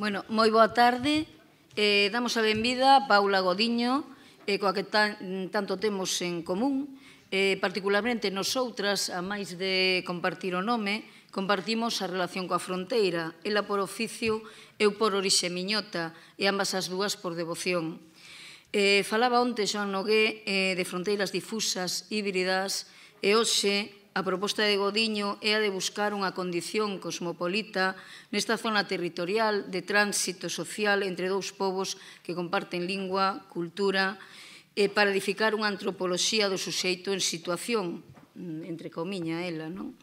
Bueno, moi boa tarde. Eh, damos a benvida a Paula Godiño, eh, coa que tan, tanto temos en común. Eh, particularmente nosoutras, a máis de compartir o nome, compartimos a relación coa fronteira. Ela por oficio, eu por orixe miñota, e ambas as dúas por devoción. Eh, falaba onte Joan Nogué eh, de fronteiras difusas, híbridas, e hoxe A proposta de Godiño é a de buscar unha condición cosmopolita nesta zona territorial de tránsito social entre dous povos que comparten lingua, cultura, e para edificar unha antropoloxía do suxeito en situación, mm, entre comiña ela, non?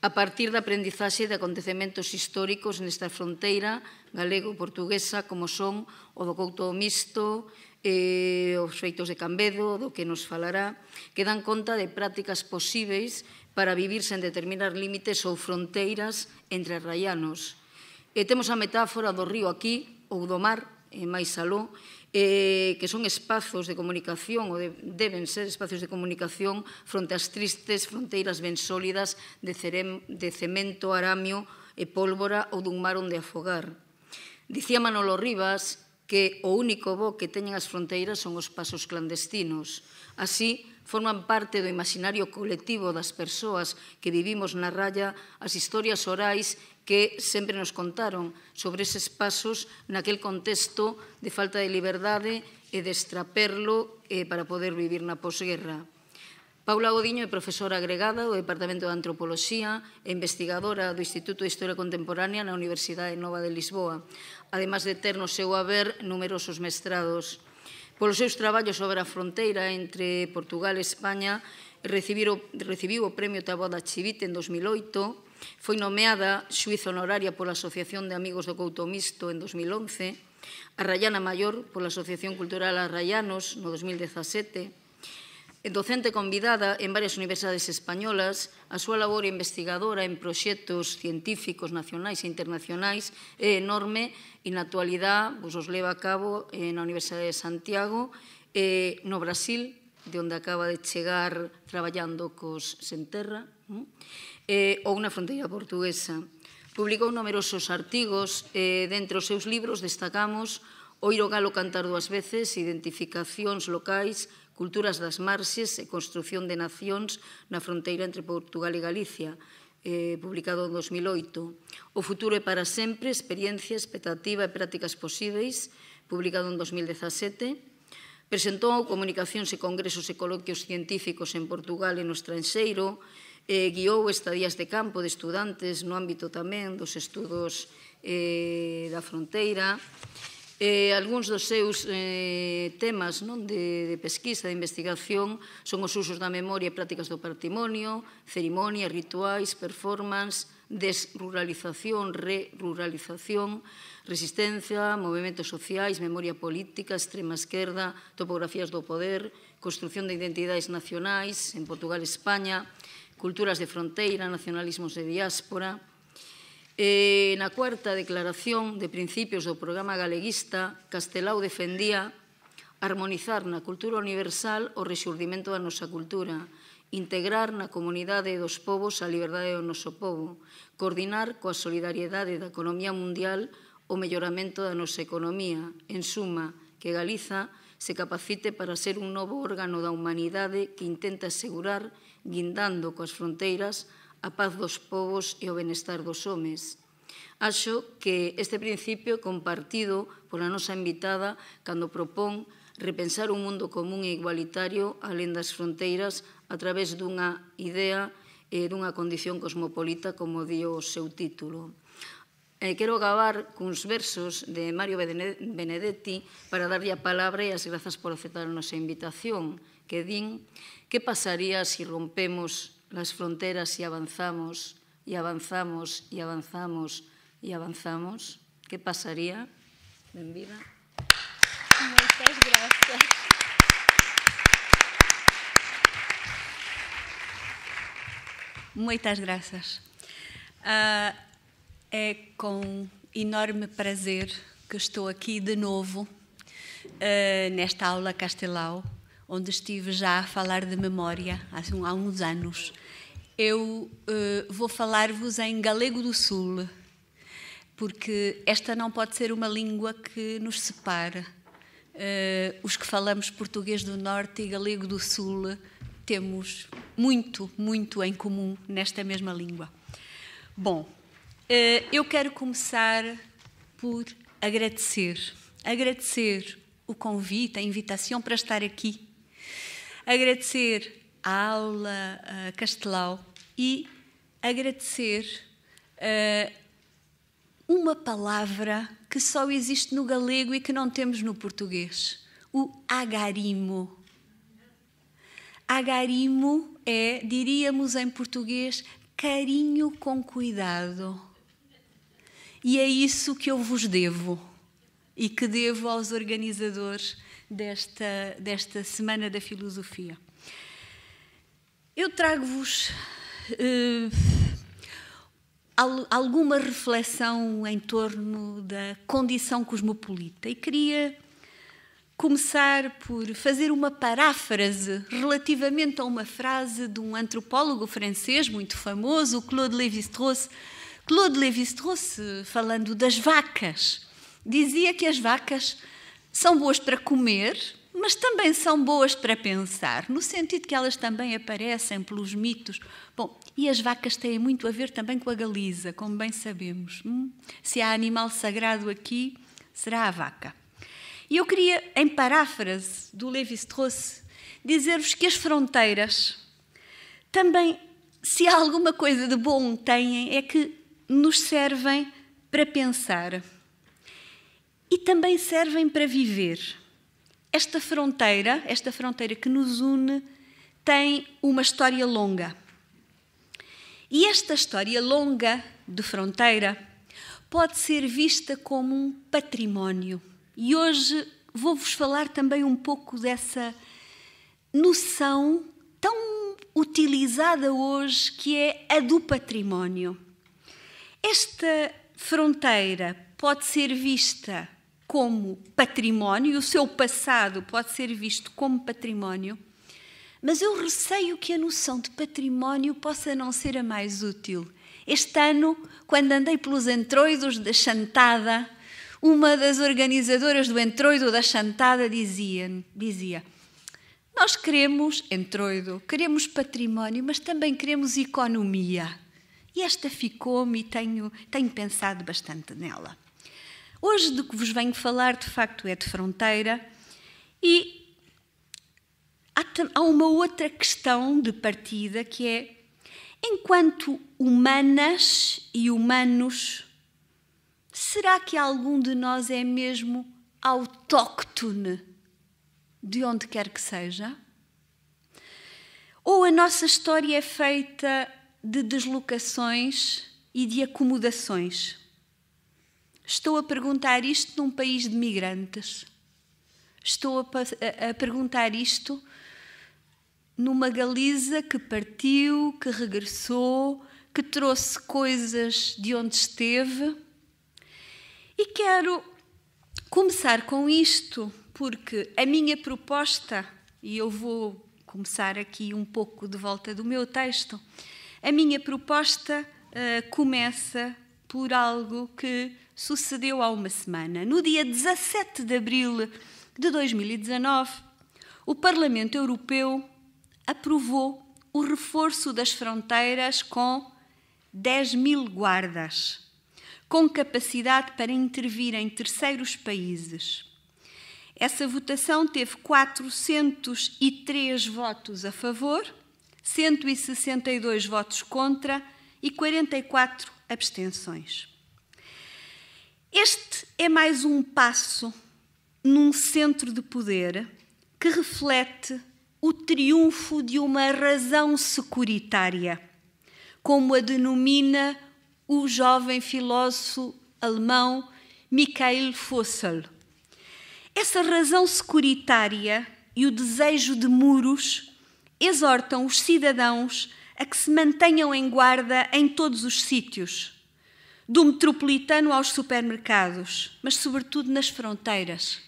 a partir da aprendizaxe de acontecementos históricos nesta fronteira galego-portuguesa como son o do Couto Misto, eh, os feitos de Cambedo, do que nos falará, que dan conta de prácticas posíveis para vivir sen determinar límites ou fronteiras entre raianos. E temos a metáfora do río aquí ou do mar e máis aló, eh, que son espazos de comunicación ou de, deben ser espazos de comunicación fronte ás tristes fronteiras ben sólidas de, cerem, de cemento, aramio e pólvora ou dun mar onde afogar. Dicía Manolo Rivas que o único bo que teñen as fronteiras son os pasos clandestinos. Así, forman parte do imaginario colectivo das persoas que vivimos na raya as historias orais que sempre nos contaron sobre eses pasos naquel contexto de falta de liberdade e de extraperlo eh, para poder vivir na posguerra. Paula Godiño é profesora agregada do Departamento de Antropoloxía e investigadora do Instituto de Historia Contemporánea na Universidade Nova de Lisboa, ademais de ter no seu haber numerosos mestrados. Polos seus traballos sobre a fronteira entre Portugal e España, recibiu, recibiu o Premio Taboada Chivite en 2008, foi nomeada suiza honoraria pola Asociación de Amigos do Couto Misto en 2011, a Rayana Maior pola Asociación Cultural Arrayanos no 2017, Docente convidada en varias universidades españolas, a súa labor investigadora en proxectos científicos nacionais e internacionais é enorme e na actualidade pois, os leva a cabo na Universidade de Santiago e no Brasil, de onde acaba de chegar traballando cos Senterra, terra, ou na fronteira portuguesa. Publicou numerosos artigos e dentre os seus libros destacamos Oiro galo cantar dúas veces, identificacións locais, Culturas das Marxes e Construción de Nacións na fronteira entre Portugal e Galicia, eh, publicado en 2008. O futuro é para sempre, experiencia, expectativa e prácticas posíveis, publicado en 2017. Presentou comunicacións e congresos e coloquios científicos en Portugal e no estranxeiro, eh, guiou estadías de campo de estudantes no ámbito tamén dos estudos eh, da fronteira, Eh, algúns dos seus eh, temas non, de, de pesquisa, de investigación, son os usos da memoria e prácticas do patrimonio, cerimonia, rituais, performance, desruralización, reruralización, resistencia, movimentos sociais, memoria política, extrema esquerda, topografías do poder, construción de identidades nacionais en Portugal e España, culturas de fronteira, nacionalismos de diáspora, E na cuarta declaración de principios do programa galeguista, Castelao defendía harmonizar na cultura universal o rexurdimento da nosa cultura, integrar na comunidade dos povos a liberdade do noso povo, coordinar coa solidariedade da economía mundial o melloramento da nosa economía, en suma, que Galiza se capacite para ser un novo órgano da humanidade que intenta asegurar, guindando coas fronteiras, a paz dos povos e o benestar dos homes. Acho que este principio é compartido pola nosa invitada cando propón repensar un mundo común e igualitario alén das fronteiras a través dunha idea e dunha condición cosmopolita, como dio o seu título. Eh, quero acabar cuns versos de Mario Benedetti para darlle a palabra e as grazas por aceptar a nosa invitación, que din que pasaría se si rompemos las fronteras y avanzamos y avanzamos y avanzamos y avanzamos, ¿qué pasaría? Benvida. Muchas gracias. Muchas gracias. Uh, é con enorme prazer que estou aquí de novo uh, nesta aula Castelao. onde estive já a falar de memória há uns anos. Eu uh, vou falar-vos em galego do Sul, porque esta não pode ser uma língua que nos separe. Uh, os que falamos português do Norte e galego do Sul temos muito, muito em comum nesta mesma língua. Bom, uh, eu quero começar por agradecer. Agradecer o convite, a invitação para estar aqui agradecer a aula uh, Castelau e agradecer uh, uma palavra que só existe no galego e que não temos no português: o agarimo. Agarimo é, diríamos em português, carinho com cuidado. E é isso que eu vos devo e que devo aos organizadores desta, desta Semana da Filosofia. Eu trago-vos eh, alguma reflexão em torno da condição cosmopolita e queria começar por fazer uma paráfrase relativamente a uma frase de um antropólogo francês muito famoso, Claude Lévi-Strauss. Claude Lévi-Strauss, falando das vacas, dizia que as vacas são boas para comer, mas também são boas para pensar, no sentido que elas também aparecem pelos mitos. Bom, e as vacas têm muito a ver também com a Galiza, como bem sabemos. Hum? Se há animal sagrado aqui, será a vaca. E eu queria, em paráfrase do Levi-Strauss, dizer-vos que as fronteiras também, se há alguma coisa de bom têm, é que nos servem para pensar e também servem para viver. Esta fronteira, esta fronteira que nos une, tem uma história longa. E esta história longa de fronteira pode ser vista como um património. E hoje vou-vos falar também um pouco dessa noção tão utilizada hoje que é a do património. Esta fronteira pode ser vista como património, o seu passado pode ser visto como património, mas eu receio que a noção de património possa não ser a mais útil. Este ano, quando andei pelos entroidos da Chantada, uma das organizadoras do entroido da Chantada dizia, dizia nós queremos entroido, queremos património, mas também queremos economia. E esta ficou-me e tenho, tenho pensado bastante nela. Hoje do que vos venho falar, de facto, é de fronteira e há uma outra questão de partida que é enquanto humanas e humanos, será que algum de nós é mesmo autóctone de onde quer que seja? Ou a nossa história é feita de deslocações e de acomodações? Estou a perguntar isto num país de migrantes. Estou a, a, a perguntar isto numa Galiza que partiu, que regressou, que trouxe coisas de onde esteve. E quero começar com isto, porque a minha proposta, e eu vou começar aqui um pouco de volta do meu texto, a minha proposta uh, começa por algo que sucedeu há uma semana. No dia 17 de abril de 2019, o Parlamento Europeu aprovou o reforço das fronteiras com 10 mil guardas, com capacidade para intervir em terceiros países. Essa votação teve 403 votos a favor, 162 votos contra e 44 abstenções. Este é mais um passo num centro de poder que reflete o triunfo de uma razão securitária, como a denomina o jovem filósofo alemão Michael Fossel. Essa razão securitária e o desejo de muros exortam os cidadãos a que se mantenham em guarda em todos os sítios do metropolitano aos supermercados, mas sobretudo nas fronteiras,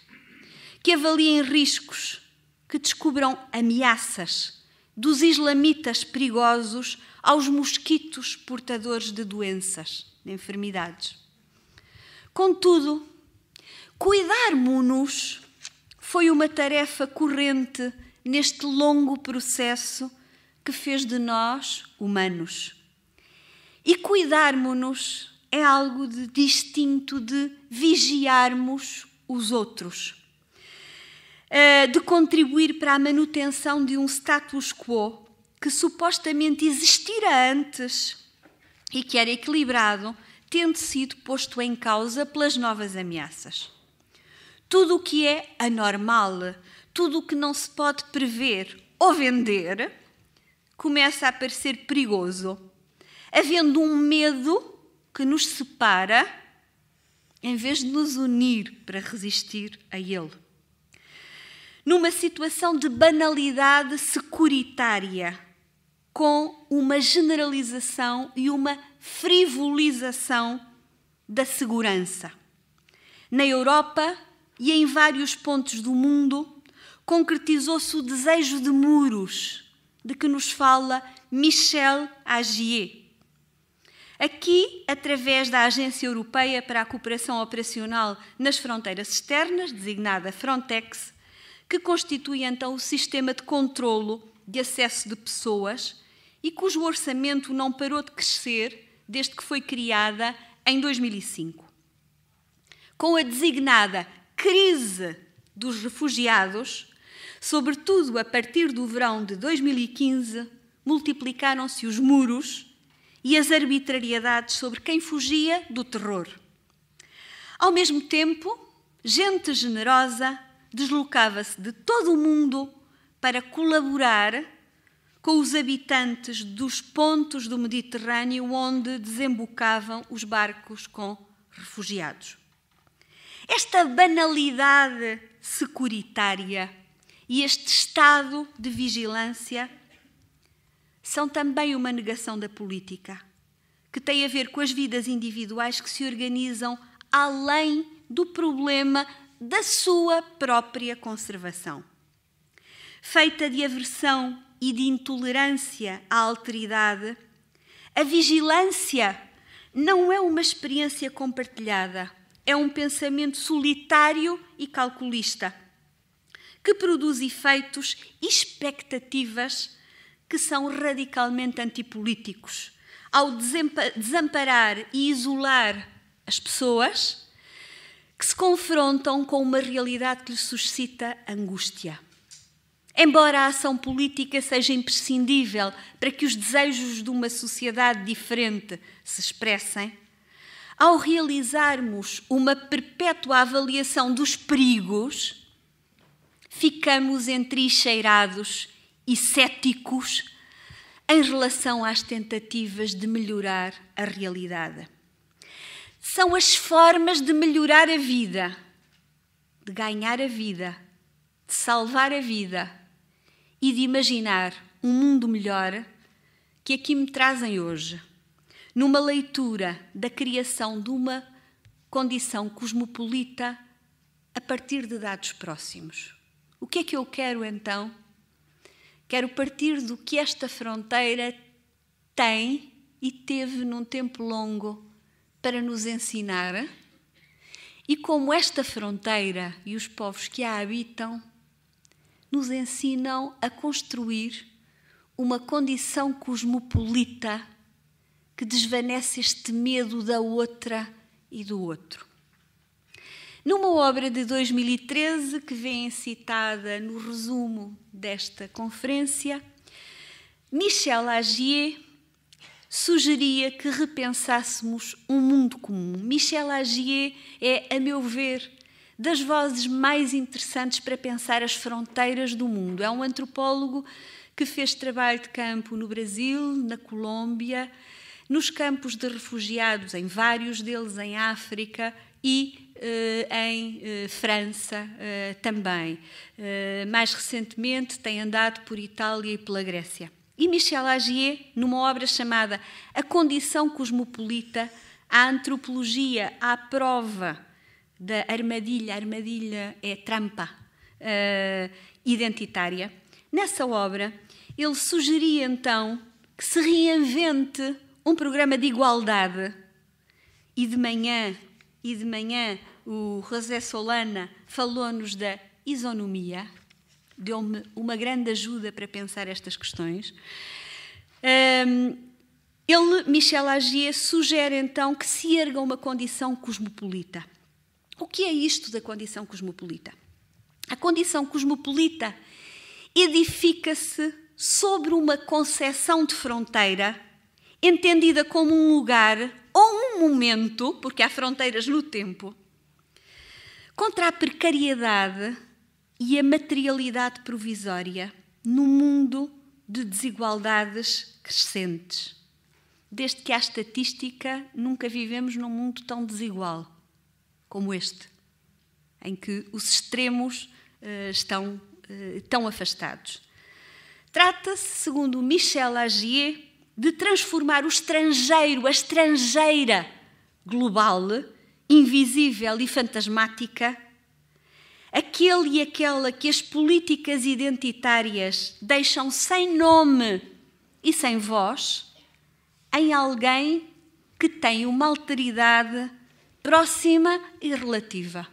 que avaliem riscos, que descubram ameaças, dos islamitas perigosos aos mosquitos portadores de doenças, de enfermidades. Contudo, cuidarmo-nos foi uma tarefa corrente neste longo processo que fez de nós humanos. E cuidarmo-nos é algo de distinto de vigiarmos os outros, eh, de contribuir para a manutenção de um status quo que supostamente existira antes e que era equilibrado, tendo sido posto em causa pelas novas ameaças. Tudo o que é anormal, tudo o que não se pode prever ou vender, começa a parecer perigoso, havendo um medo que nos separa em vez de nos unir para resistir a Ele. Numa situação de banalidade securitária, com uma generalização e uma frivolização da segurança. Na Europa e em vários pontos do mundo, concretizou-se o desejo de muros de que nos fala Michel Agier Aqui, através da Agência Europeia para a Cooperação Operacional nas Fronteiras Externas, designada Frontex, que constitui então o sistema de controlo de acesso de pessoas e cujo orçamento não parou de crescer desde que foi criada em 2005. Com a designada crise dos refugiados, sobretudo a partir do verão de 2015, multiplicaram-se os muros e as arbitrariedades sobre quem fugia do terror. Ao mesmo tempo, gente generosa deslocava-se de todo o mundo para colaborar com os habitantes dos pontos do Mediterrâneo onde desembocavam os barcos com refugiados. Esta banalidade securitária e este estado de vigilância são também uma negação da política, que tem a ver com as vidas individuais que se organizam além do problema da sua própria conservação. Feita de aversão e de intolerância à alteridade, a vigilância não é uma experiência compartilhada, é um pensamento solitário e calculista, que produz efeitos e expectativas que são radicalmente antipolíticos. Ao desamparar e isolar as pessoas que se confrontam com uma realidade que lhes suscita angústia. Embora a ação política seja imprescindível para que os desejos de uma sociedade diferente se expressem, ao realizarmos uma perpétua avaliação dos perigos, ficamos entrincheirados e céticos em relação às tentativas de melhorar a realidade. São as formas de melhorar a vida, de ganhar a vida, de salvar a vida e de imaginar um mundo melhor que aqui me trazem hoje, numa leitura da criação de uma condição cosmopolita a partir de dados próximos. O que é que eu quero então Quero partir do que esta fronteira tem e teve num tempo longo para nos ensinar e como esta fronteira e os povos que a habitam nos ensinam a construir uma condição cosmopolita que desvanece este medo da outra e do outro. Numa obra de 2013 que vem citada no resumo desta conferência, Michel Agier sugeria que repensássemos um mundo comum. Michel Agier é, a meu ver, das vozes mais interessantes para pensar as fronteiras do mundo. É um antropólogo que fez trabalho de campo no Brasil, na Colômbia, nos campos de refugiados, em vários deles em África, e eh, em eh, França eh, também. mais recentemente tem andado por Itália e pela Grécia. E Michel Agier, numa obra chamada A Condição Cosmopolita, a antropologia à prova da armadilha, a armadilha é trampa uh, identitária. Nessa obra, ele sugeria então que se reinvente um programa de igualdade e de manhã e de manhã o José Solana falou-nos da isonomia, deu-me uma grande ajuda para pensar estas questões. ele, Michel Agier, sugere então que se erga uma condição cosmopolita. O que é isto da condição cosmopolita? A condição cosmopolita edifica-se sobre uma concessão de fronteira entendida como um lugar ou um momento, porque há fronteiras no tempo, contra a precariedade e a materialidade provisória no mundo de desigualdades crescentes. Desde que há estatística, nunca vivemos num mundo tão desigual como este, em que os extremos uh, estão uh, tão afastados. Trata-se, segundo Michel Agier, de transformar o estrangeiro, a estrangeira global, invisível e fantasmática, aquele e aquela que as políticas identitárias deixam sem nome e sem voz, em alguém que tem uma alteridade próxima e relativa.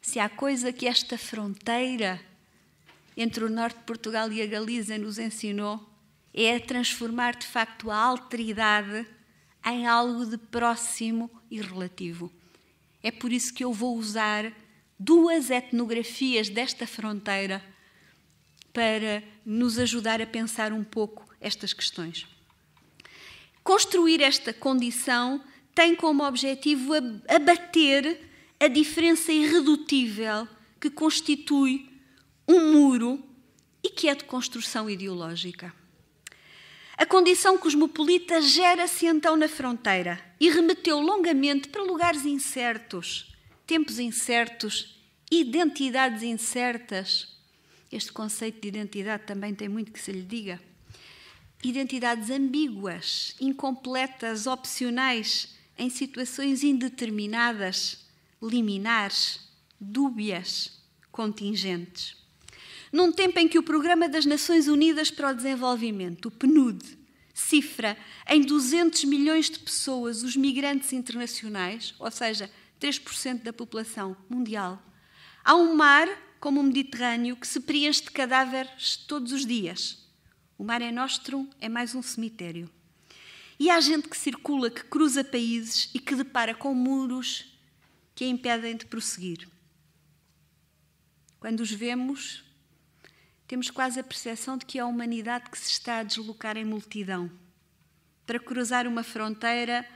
Se há coisa que esta fronteira entre o norte de Portugal e a Galiza nos ensinou, é transformar de facto a alteridade em algo de próximo e relativo. É por isso que eu vou usar duas etnografias desta fronteira para nos ajudar a pensar um pouco estas questões. Construir esta condição tem como objetivo abater a diferença irredutível que constitui um muro e que é de construção ideológica. A condição cosmopolita gera-se então na fronteira e remeteu longamente para lugares incertos, tempos incertos, identidades incertas. Este conceito de identidade também tem muito que se lhe diga. Identidades ambíguas, incompletas, opcionais, em situações indeterminadas, liminares, dúbias, contingentes. Num tempo em que o Programa das Nações Unidas para o Desenvolvimento, o PNUD, cifra em 200 milhões de pessoas os migrantes internacionais, ou seja, 3% da população mundial, há um mar como o Mediterrâneo que se preenche de cadáveres todos os dias. O mar é nostrum, é mais um cemitério. E há gente que circula, que cruza países e que depara com muros que a impedem de prosseguir. Quando os vemos, temos quase a percepção de que é a humanidade que se está a deslocar em multidão para cruzar uma fronteira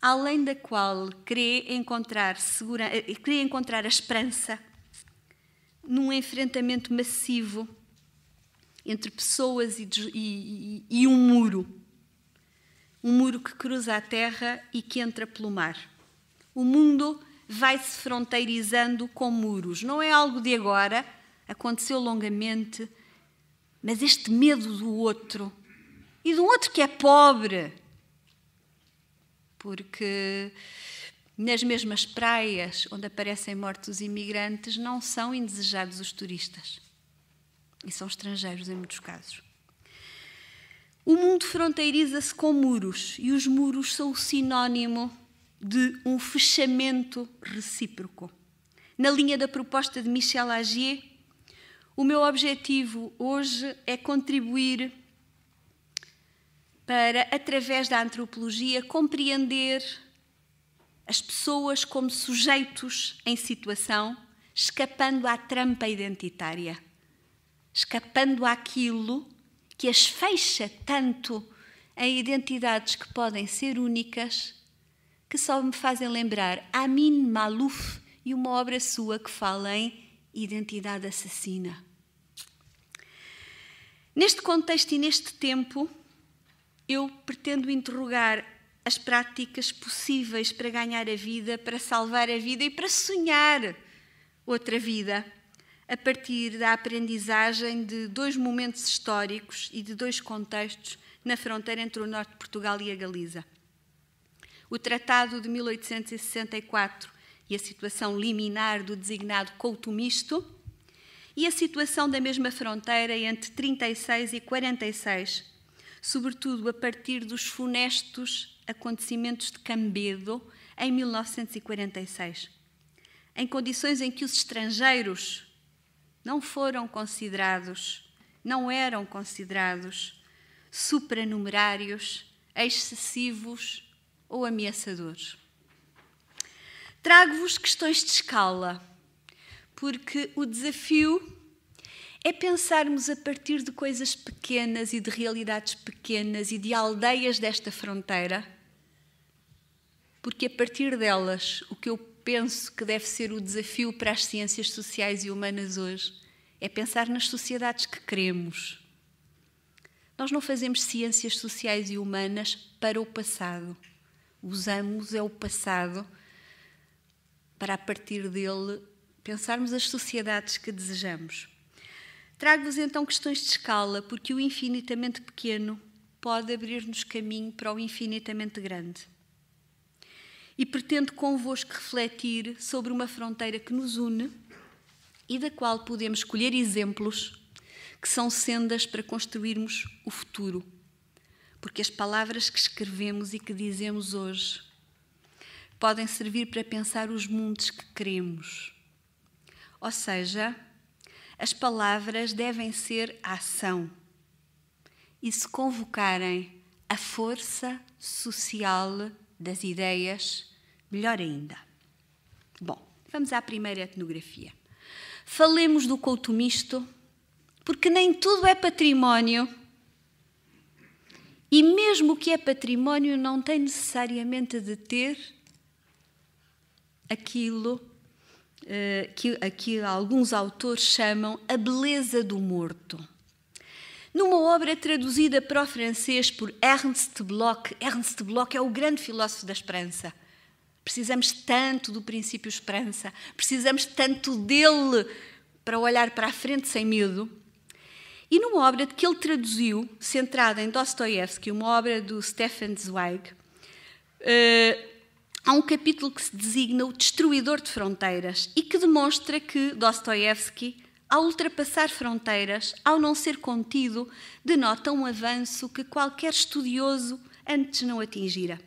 além da qual crê encontrar, segura, eh, crê encontrar a esperança num enfrentamento massivo entre pessoas e, e, e, um muro. Um muro que cruza a terra e que entra pelo mar. O mundo vai-se fronteirizando com muros. Não é algo de agora, aconteceu longamente mas este medo do outro e do outro que é pobre, porque nas mesmas praias onde aparecem mortos imigrantes não são indesejados os turistas e são estrangeiros em muitos casos. O mundo fronteiriza-se com muros e os muros são o sinónimo de um fechamento recíproco. Na linha da proposta de Michel Agier, o meu objetivo hoje é contribuir para, através da antropologia, compreender as pessoas como sujeitos em situação, escapando à trampa identitária, escapando àquilo que as fecha tanto em identidades que podem ser únicas, que só me fazem lembrar Amin Malouf e uma obra sua que fala em identidade assassina. Neste contexto e neste tempo, eu pretendo interrogar as práticas possíveis para ganhar a vida, para salvar a vida e para sonhar outra vida, a partir da aprendizagem de dois momentos históricos e de dois contextos na fronteira entre o norte de Portugal e a Galiza. O Tratado de 1864 e a situação liminar do designado couto misto, e a situação da mesma fronteira entre 36 e 46, sobretudo a partir dos funestos acontecimentos de Cambedo em 1946, em condições em que os estrangeiros não foram considerados, não eram considerados supranumerários, excessivos ou ameaçadores. Trago-vos questões de escala, porque o desafio é pensarmos a partir de coisas pequenas e de realidades pequenas e de aldeias desta fronteira, porque a partir delas o que eu penso que deve ser o desafio para as ciências sociais e humanas hoje é pensar nas sociedades que queremos. Nós não fazemos ciências sociais e humanas para o passado. Usamos é o passado para a partir dele pensarmos as sociedades que desejamos. Trago-vos então questões de escala, porque o infinitamente pequeno pode abrir-nos caminho para o infinitamente grande. E pretendo convosco refletir sobre uma fronteira que nos une e da qual podemos escolher exemplos que são sendas para construirmos o futuro. Porque as palavras que escrevemos e que dizemos hoje podem servir para pensar os mundos que queremos. Ou seja, as palavras devem ser ação e se convocarem a força social das ideias, melhor ainda. Bom, vamos à primeira etnografia. Falemos do culto misto, porque nem tudo é património. E mesmo o que é património não tem necessariamente de ter aquilo eh, que, a que alguns autores chamam a beleza do morto. Numa obra traduzida para o francês por Ernst Bloch, Ernst Bloch é o grande filósofo da esperança. Precisamos tanto do princípio esperança, precisamos tanto dele para olhar para a frente sem medo. E numa obra que ele traduziu, centrada em Dostoiévski, uma obra do Stefan Zweig, eh, há um capítulo que se designa o Destruidor de Fronteiras e que demonstra que Dostoevsky, ao ultrapassar fronteiras, ao não ser contido, denota um avanço que qualquer estudioso antes não atingira.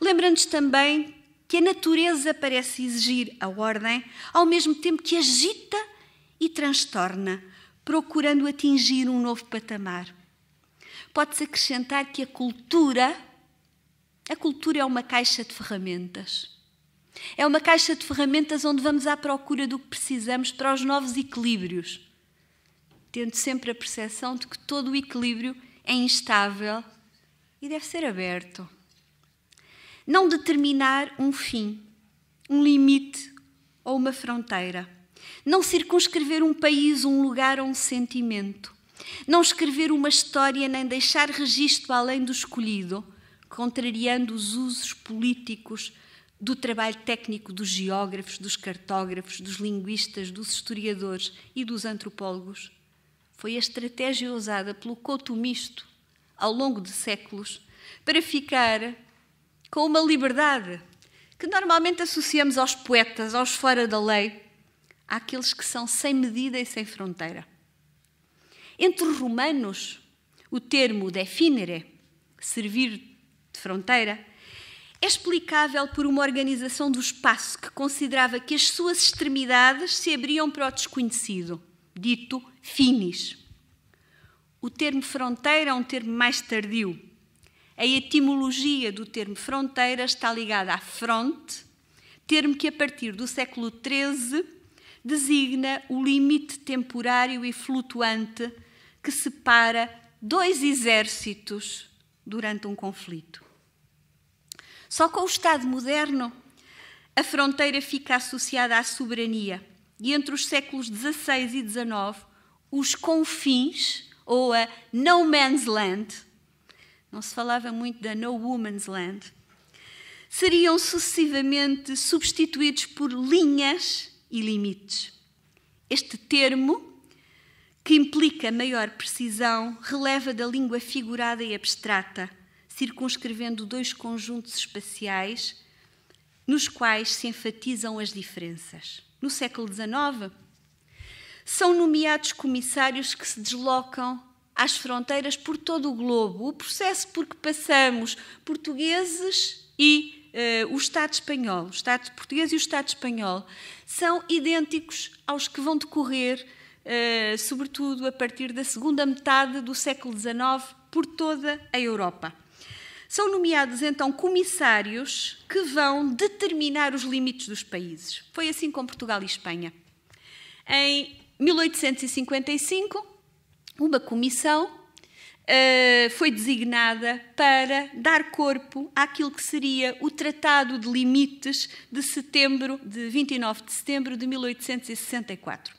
Lembrando-nos também que a natureza parece exigir a ordem, ao mesmo tempo que agita e transtorna, procurando atingir um novo patamar. Pode-se acrescentar que a cultura a cultura é uma caixa de ferramentas. É uma caixa de ferramentas onde vamos à procura do que precisamos para os novos equilíbrios, tendo sempre a percepção de que todo o equilíbrio é instável e deve ser aberto. Não determinar um fim, um limite ou uma fronteira. Não circunscrever um país, um lugar ou um sentimento. Não escrever uma história nem deixar registro além do escolhido contrariando os usos políticos do trabalho técnico dos geógrafos, dos cartógrafos, dos linguistas, dos historiadores e dos antropólogos, foi a estratégia usada pelo coto misto ao longo de séculos para ficar com uma liberdade que normalmente associamos aos poetas, aos fora da lei, àqueles que são sem medida e sem fronteira. Entre os romanos, o termo definere, servir de fronteira, é explicável por uma organização do espaço que considerava que as suas extremidades se abriam para o desconhecido, dito finis. O termo fronteira é um termo mais tardio. A etimologia do termo fronteira está ligada à fronte, termo que a partir do século XIII designa o limite temporário e flutuante que separa dois exércitos durante um conflito. Só com o Estado moderno a fronteira fica associada à soberania e entre os séculos XVI e XIX os confins ou a no man's land, não se falava muito da no woman's land, seriam sucessivamente substituídos por linhas e limites. Este termo, que implica maior precisão, releva da língua figurada e abstrata circunscrevendo dois conjuntos espaciais nos quais se enfatizam as diferenças. No século XIX, são nomeados comissários que se deslocam às fronteiras por todo o globo. O processo por que passamos portugueses e uh, o Estado espanhol, o Estado português e o Estado espanhol, são idênticos aos que vão decorrer, uh, sobretudo a partir da segunda metade do século XIX, por toda a Europa. São nomeados então comissários que vão determinar os limites dos países. Foi assim com Portugal e Espanha. Em 1855, uma comissão uh, foi designada para dar corpo àquilo que seria o Tratado de Limites de setembro de 29 de setembro de 1864.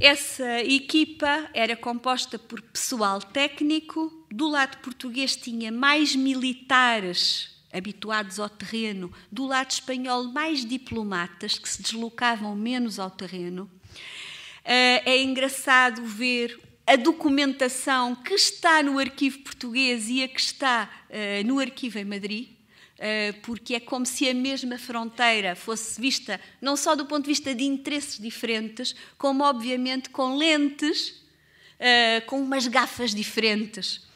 Essa equipa era composta por pessoal técnico, do lado português tinha mais militares habituados ao terreno, do lado espanhol mais diplomatas que se deslocavam menos ao terreno. Eh, é engraçado ver a documentação que está no arquivo português e a que está eh, no arquivo em Madrid, eh, porque é como se a mesma fronteira fosse vista não só do ponto de vista de interesses diferentes, como obviamente com lentes, com umas gafas diferentes.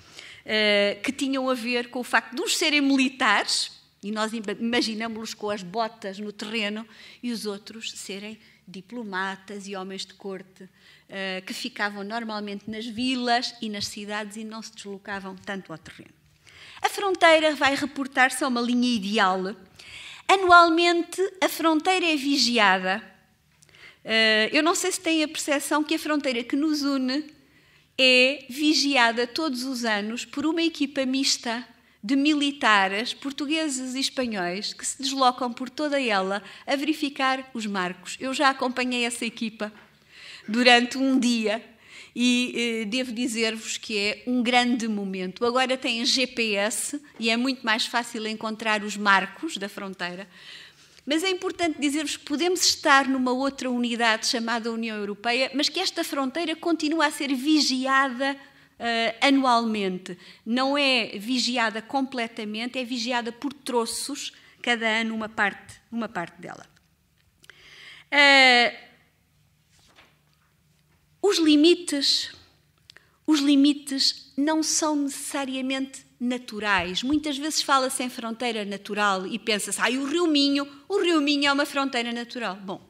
Eh, que tinham a ver com o facto de uns serem militares, e nós imaginamos-los com as botas no terreno, e os outros serem diplomatas e homens de corte, eh, que ficavam normalmente nas vilas e nas cidades e não se deslocavam tanto ao terreno. A fronteira vai reportar-se a uma linha ideal. Anualmente, a fronteira é vigiada. Eh, eu não sei se têm a percepção que a fronteira que nos une é vigiada todos os anos por uma equipa mista de militares portugueses e espanhóis que se deslocam por toda ela a verificar os marcos. Eu já acompanhei essa equipa durante um dia e eh, devo dizer-vos que é um grande momento. Agora tem GPS e é muito mais fácil encontrar os marcos da fronteira mas é importante dizer-vos que podemos estar numa outra unidade chamada União Europeia, mas que esta fronteira continua a ser vigiada uh, anualmente. Não é vigiada completamente, é vigiada por troços, cada ano uma parte, uma parte dela. Uh, os limites, os limites não são necessariamente naturais. Muitas vezes fala-se em fronteira natural e pensa-se, ai, ah, o Rio Minho, o Rio Minho é uma fronteira natural. Bom,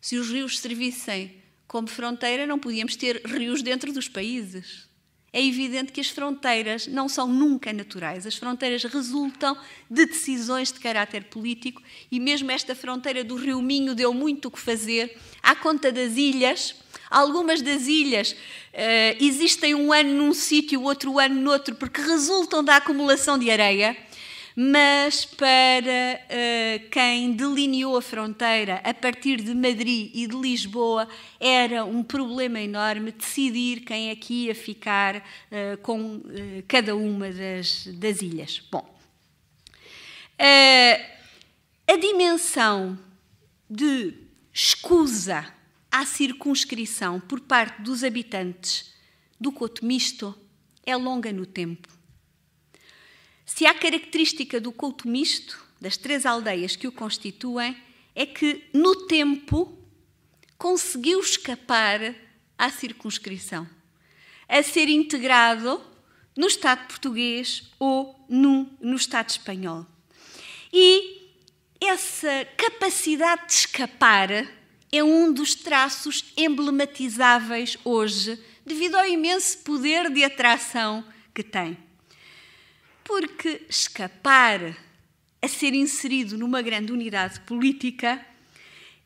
se os rios servissem como fronteira, não podíamos ter rios dentro dos países. É evidente que as fronteiras não são nunca naturais. As fronteiras resultam de decisões de caráter político e mesmo esta fronteira do Rio Minho deu muito o que fazer à conta das ilhas Algumas das ilhas uh, existem um ano num sítio, outro ano noutro, porque resultam da acumulação de areia. Mas para uh, quem delineou a fronteira a partir de Madrid e de Lisboa, era um problema enorme decidir quem é que ia ficar uh, com uh, cada uma das, das ilhas. Bom, a dimensão de escusa à circunscrição por parte dos habitantes do coto misto é longa no tempo. Se há característica do coto misto, das três aldeias que o constituem, é que no tempo conseguiu escapar à circunscrição, a ser integrado no Estado português ou no, no Estado espanhol. E essa capacidade de escapar é um dos traços emblematizáveis hoje, devido ao imenso poder de atração que tem. Porque escapar a ser inserido numa grande unidade política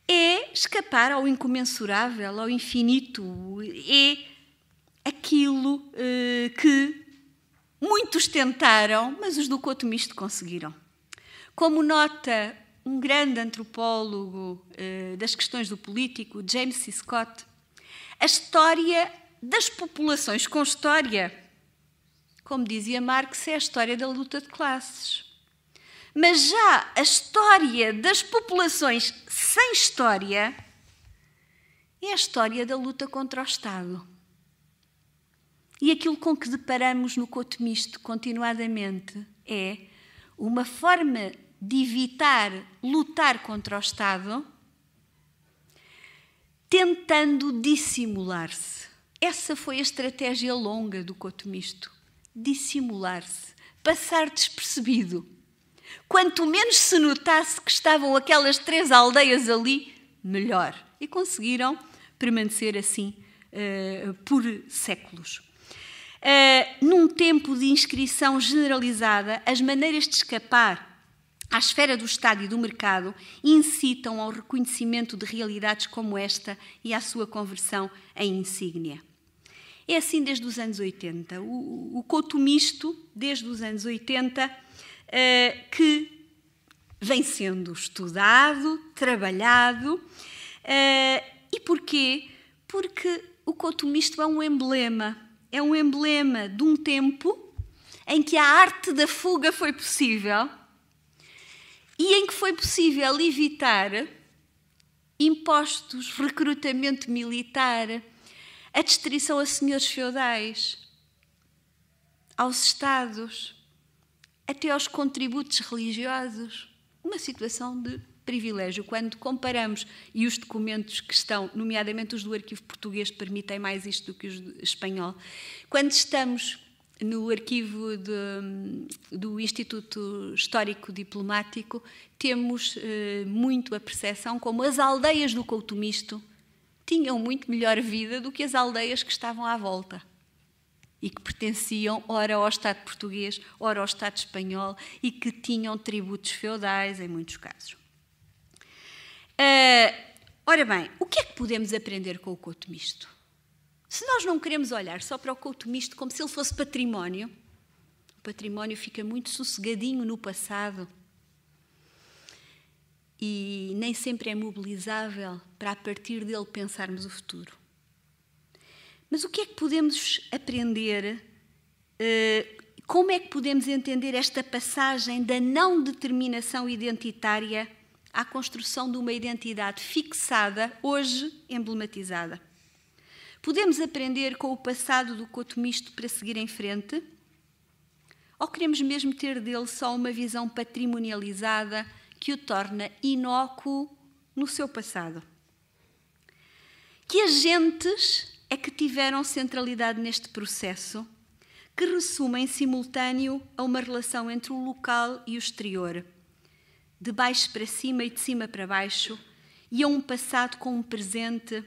é escapar ao incomensurável, ao infinito, é aquilo eh, que muitos tentaram, mas os do Coto Misto conseguiram. Como nota um grande antropólogo eh, das questões do político, James C. Scott, a história das populações com história, como dizia Marx, é a história da luta de classes. Mas já a história das populações sem história é a história da luta contra o Estado. E aquilo com que deparamos no Couto Misto continuadamente é uma forma de evitar lutar contra o Estado, tentando dissimular-se. Essa foi a estratégia longa do coto misto: dissimular-se, passar despercebido. Quanto menos se notasse que estavam aquelas três aldeias ali, melhor. E conseguiram permanecer assim uh, por séculos. Uh, num tempo de inscrição generalizada, as maneiras de escapar à esfera do Estado e do mercado incitam ao reconhecimento de realidades como esta e à sua conversão em insígnia. É assim desde os anos 80. O, o misto, desde os anos 80, eh, que vem sendo estudado, trabalhado. Eh, e porquê? Porque o coto misto é um emblema. É um emblema de um tempo em que a arte da fuga foi possível e em que foi possível evitar impostos, recrutamento militar, a destrição a senhores feudais, aos Estados, até aos contributos religiosos. Uma situação de privilégio. Quando comparamos, e os documentos que estão, nomeadamente os do arquivo português, permitem mais isto do que os espanhol, quando estamos no arquivo de, do Instituto Histórico Diplomático, temos eh, muito a percepção como as aldeias do Couto Misto tinham muito melhor vida do que as aldeias que estavam à volta e que pertenciam ora ao Estado português, ora ao Estado espanhol e que tinham tributos feudais em muitos casos. Uh, ora bem, o que é que podemos aprender com o Couto Misto? Se nós não queremos olhar só para o culto misto como se ele fosse património, o património fica muito sossegadinho no passado e nem sempre é mobilizável para a partir dele pensarmos o futuro. Mas o que é que podemos aprender? Eh, como é que podemos entender esta passagem da não determinação identitária à construção de uma identidade fixada, hoje emblematizada? Podemos aprender com o passado do cotomisto para seguir em frente? Ou queremos mesmo ter dele só uma visão patrimonializada que o torna inócuo no seu passado? Que agentes é que tiveram centralidade neste processo, que ressuma em simultâneo a uma relação entre o local e o exterior, de baixo para cima e de cima para baixo, e a um passado com um presente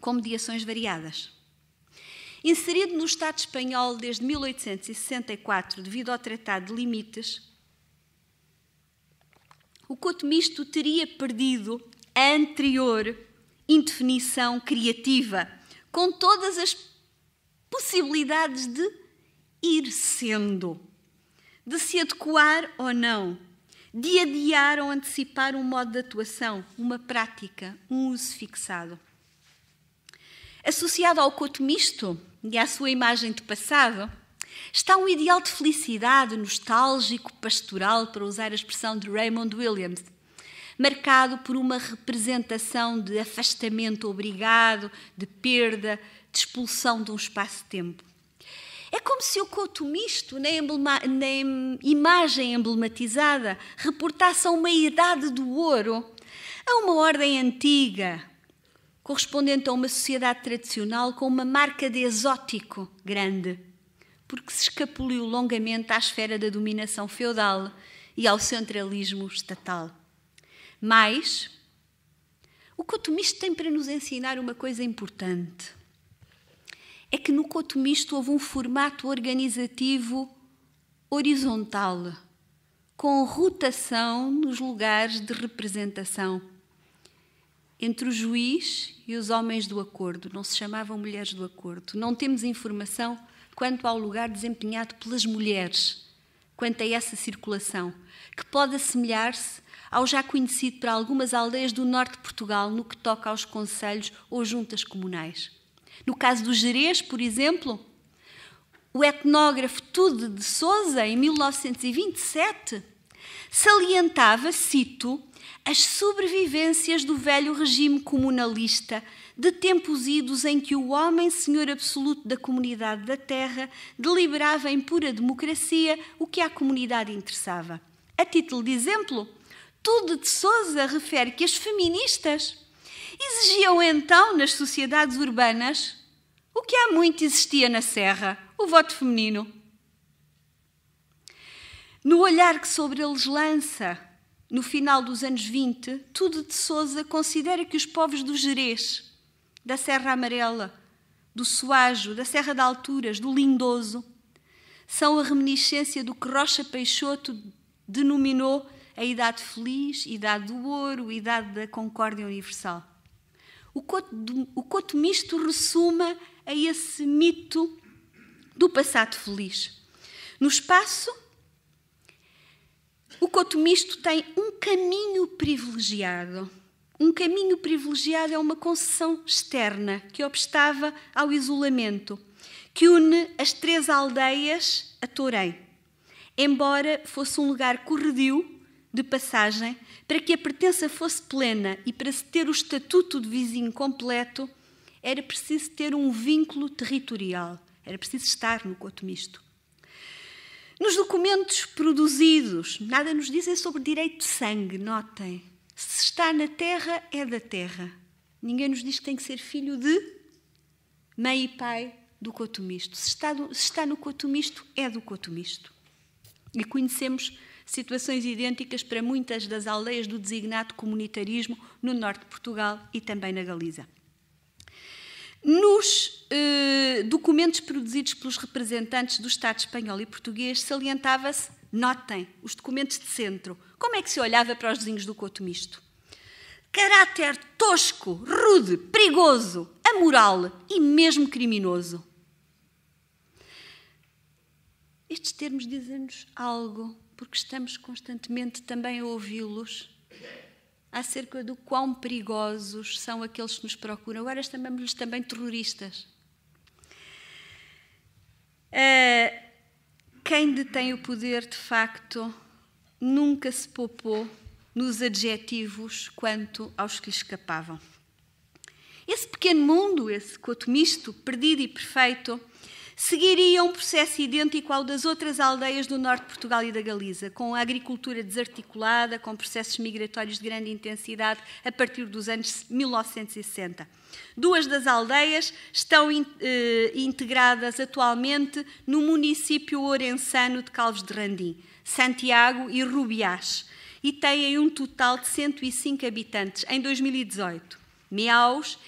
com mediações variadas. Inserido no Estado espanhol desde 1864, devido ao Tratado de Limites, o coto misto teria perdido a anterior indefinição criativa, com todas as possibilidades de ir sendo, de se adequar ou não, de adiar ou antecipar um modo de atuação, uma prática, um uso fixado. Associado ao coto misto e à sua imagem de passado, está um ideal de felicidade nostálgico, pastoral, para usar a expressão de Raymond Williams, marcado por uma representação de afastamento obrigado, de perda, de expulsão de um espaço-tempo. É como se o coto misto, na, emblema, na imagem emblematizada, reportasse a uma idade do ouro, a uma ordem antiga, correspondente a uma sociedade tradicional com uma marca de exótico grande, porque se escapuliu longamente à esfera da dominação feudal e ao centralismo estatal. Mas o cotomisto tem para nos ensinar uma coisa importante. É que no cotomisto houve um formato organizativo horizontal, com rotação nos lugares de representação entre o juiz e os homens do acordo, não se chamavam mulheres do acordo. Não temos informação quanto ao lugar desempenhado pelas mulheres, quanto a essa circulação, que pode assemelhar-se ao já conhecido para algumas aldeias do norte de Portugal no que toca aos conselhos ou juntas comunais. No caso do Jerez, por exemplo, o etnógrafo Tude de Souza, em 1927, salientava, cito, as sobrevivências do velho regime comunalista, de tempos idos em que o homem, senhor absoluto da comunidade da terra, deliberava em pura democracia o que à comunidade interessava. A título de exemplo, tudo de Souza refere que as feministas exigiam então nas sociedades urbanas o que há muito existia na Serra, o voto feminino. No olhar que sobre eles lança no final dos anos 20, Tudo de Souza considera que os povos do Jerez, da Serra Amarela, do Soajo, da Serra de Alturas, do Lindoso, são a reminiscência do que Rocha Peixoto denominou a Idade Feliz, Idade do Ouro, Idade da Concórdia Universal. O Coto, o Coto Misto ressuma a esse mito do passado feliz. No espaço, o coto misto tem um caminho privilegiado. Um caminho privilegiado é uma concessão externa que obstava ao isolamento, que une as três aldeias a Torém, embora fosse um lugar corredio de passagem, para que a pertença fosse plena e para se ter o estatuto de vizinho completo, era preciso ter um vínculo territorial, era preciso estar no coto misto. Nos documentos produzidos, nada nos dizem é sobre direito de sangue, notem. Se está na terra, é da terra. Ninguém nos diz que tem que ser filho de mãe e pai do cotumisto. Se está, do, se está no cotumisto, é do cotumisto. E conhecemos situações idênticas para muitas das aldeias do designado comunitarismo no norte de Portugal e também na Galiza. Nos eh, documentos produzidos pelos representantes do Estado espanhol e português, salientava-se, notem, os documentos de centro. Como é que se olhava para os vizinhos do Coto Misto? Caráter tosco, rude, perigoso, amoral e mesmo criminoso. Estes termos dizem-nos algo, porque estamos constantemente também a ouvi-los acerca do quão perigosos são aqueles que nos procuram. Agora chamamos-lhes também terroristas. Eh, quem detém o poder, de facto, nunca se poupou nos adjetivos quanto aos que lhe escapavam. Esse pequeno mundo, esse coto misto, perdido e perfeito, seguiria um processo idêntico ao das outras aldeias do norte de Portugal e da Galiza, com a agricultura desarticulada, com processos migratórios de grande intensidade a partir dos anos 1960. Duas das aldeias estão eh, integradas atualmente no município orensano de Calves de Randim, Santiago e Rubiás, e têm um total de 105 habitantes em 2018. Meaus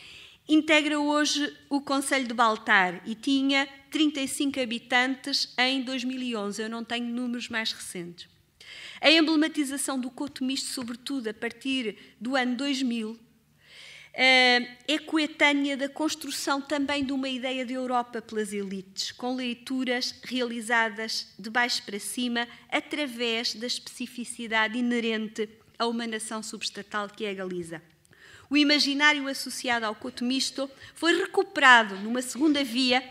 integra hoje o Conselho de Baltar e tinha 35 habitantes em 2011. Eu não tenho números mais recentes. A emblematização do Coto Misto, sobretudo a partir do ano 2000, eh, é coetânea da construção também de uma ideia de Europa pelas elites, com leituras realizadas de baixo para cima, através da especificidade inerente a uma nação subestatal que é a Galiza o imaginário associado ao coto misto foi recuperado numa segunda via,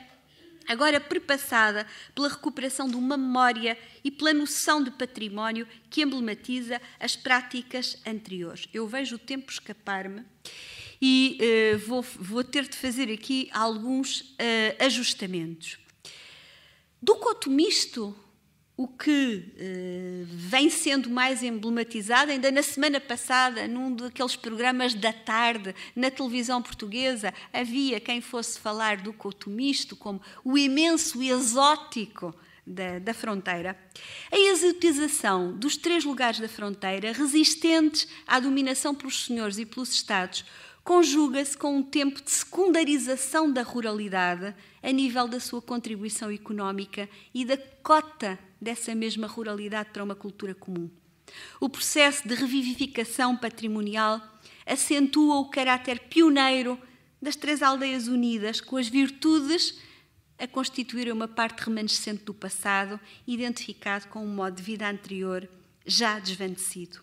agora prepassada pela recuperação de uma memória e pela noção de património que emblematiza as práticas anteriores. Eu vejo o tempo escapar-me e uh, vou, vou, ter de fazer aqui alguns uh, ajustamentos. Do coto misto o que eh, vem sendo mais emblematizado, ainda na semana passada, num daqueles programas da tarde na televisão portuguesa, havia quem fosse falar do Misto como o imenso exótico da, da, fronteira. A exotização dos três lugares da fronteira, resistentes à dominação pelos senhores e pelos Estados, conjuga-se com um tempo de secundarização da ruralidade a nível da sua contribuição económica e da cota dessa mesma ruralidade para uma cultura comum. O processo de revivificação patrimonial acentua o caráter pioneiro das três aldeias unidas, com as virtudes a constituir uma parte remanescente do passado, identificado com um modo de vida anterior já desvanecido.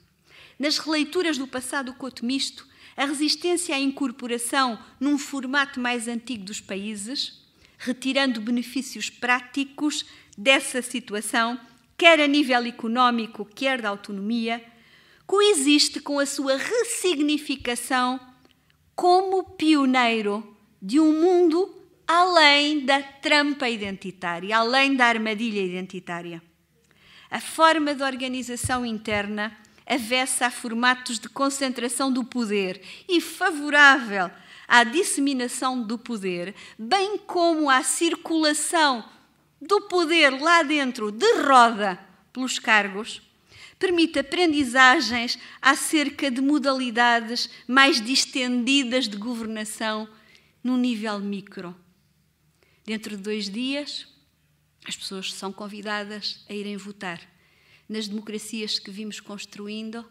Nas releituras do passado coto misto, a resistência à incorporação num formato mais antigo dos países, retirando benefícios práticos dessa situação, quer a nível económico, quer da autonomia, coexiste com a sua ressignificação como pioneiro de um mundo além da trampa identitária, além da armadilha identitária. A forma de organização interna avessa a formatos de concentração do poder e favorável à disseminação do poder, bem como à circulação do poder lá dentro de roda pelos cargos permite aprendizagens acerca de modalidades mais distendidas de governação no nível micro. Dentro de dois dias, as pessoas são convidadas a irem votar. Nas democracias que vimos construindo,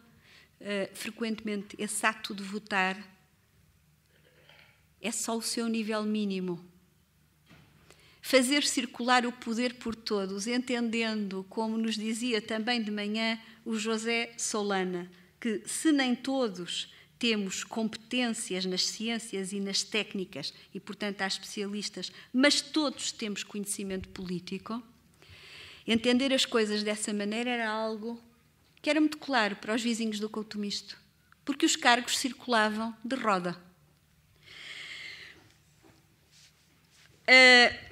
eh, frequentemente esse ato de votar é só o seu nível mínimo fazer circular o poder por todos, entendendo, como nos dizia também de manhã o José Solana, que se nem todos temos competências nas ciências e nas técnicas, e portanto há especialistas, mas todos temos conhecimento político, entender as coisas dessa maneira era algo que era muito claro para os vizinhos do Couto Misto, porque os cargos circulavam de roda. Ah,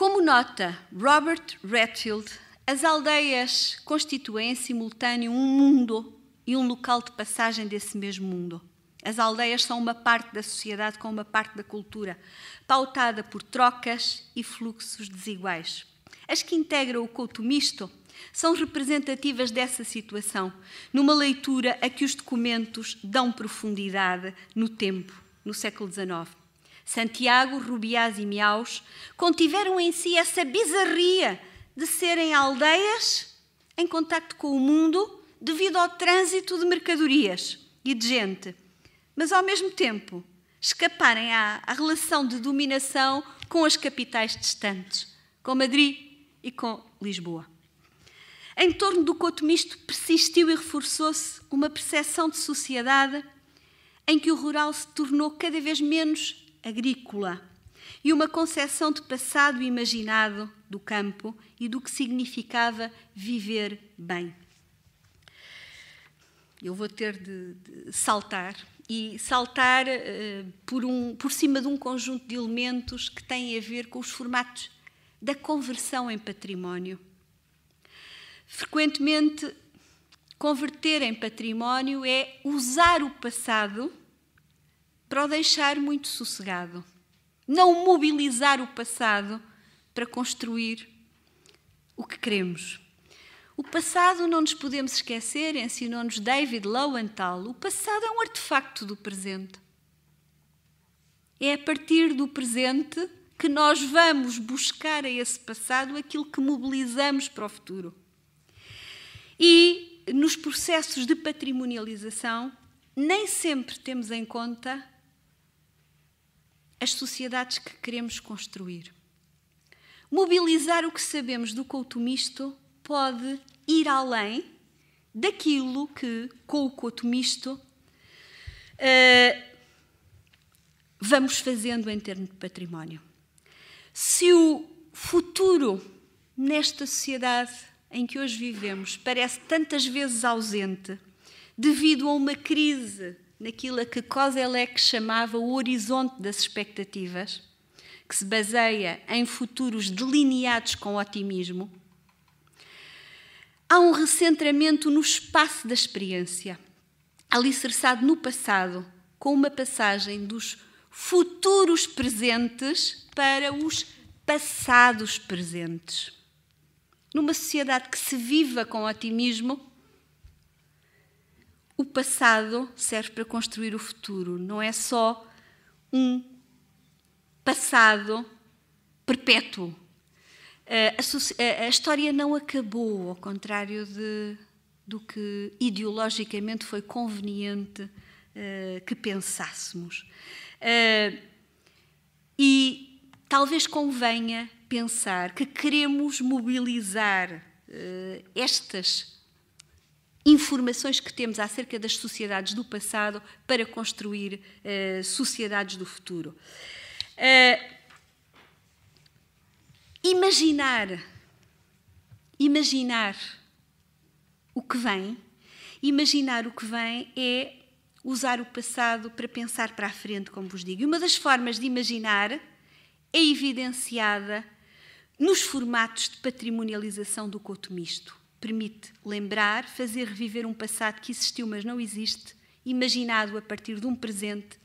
como nota Robert Redfield, as aldeias constituem em simultâneo um mundo e um local de passagem desse mesmo mundo. As aldeias são uma parte da sociedade com uma parte da cultura, pautada por trocas e fluxos desiguais. As que integram o couto misto são representativas dessa situação, numa leitura a que os documentos dão profundidade no tempo, no século XIX. Santiago, Rubiás e Miaus, contiveram em si essa bizarria de serem aldeias em contacto com o mundo devido ao trânsito de mercadorias e de gente, mas ao mesmo tempo escaparem à, à relação de dominação com as capitais distantes, com Madrid e com Lisboa. Em torno do coto misto persistiu e reforçou-se uma percepção de sociedade em que o rural se tornou cada vez menos agrícola e uma concepção de passado imaginado do campo e do que significava viver bem. Eu vou ter de, de saltar e saltar uh, por, um, por cima de um conjunto de elementos que têm a ver com os formatos da conversão em património. Frequentemente, converter em património é usar o passado para o deixar muito sossegado. Não mobilizar o passado para construir o que queremos. O passado não nos podemos esquecer, ensinou-nos David Lowenthal. O passado é um artefacto do presente. É a partir do presente que nós vamos buscar a esse passado aquilo que mobilizamos para o futuro. E nos processos de patrimonialização, nem sempre temos em conta as sociedades que queremos construir. Mobilizar o que sabemos do couto misto pode ir além daquilo que, com o couto misto, eh, vamos fazendo em termos de património. Se o futuro nesta sociedade em que hoje vivemos parece tantas vezes ausente, devido a uma crise naquilo a que Kozelek chamava o horizonte das expectativas, que se baseia em futuros delineados com otimismo, há um recentramento no espaço da experiência, alicerçado no passado, com uma passagem dos futuros presentes para os passados presentes. Numa sociedade que se viva com otimismo, o passado serve para construir o futuro, não é só um passado perpétuo. Eh, eh, a, história não acabou, ao contrário de, do que ideologicamente foi conveniente eh, que pensássemos. e talvez convenha pensar que queremos mobilizar estas informações que temos acerca das sociedades do passado para construir uh, sociedades do futuro. Uh, imaginar, imaginar o que vem, imaginar o que vem é usar o passado para pensar para a frente, como vos digo. E uma das formas de imaginar é evidenciada nos formatos de patrimonialização do coto misto permite lembrar, fazer reviver um passado que existiu, mas não existe, imaginado a partir de um presente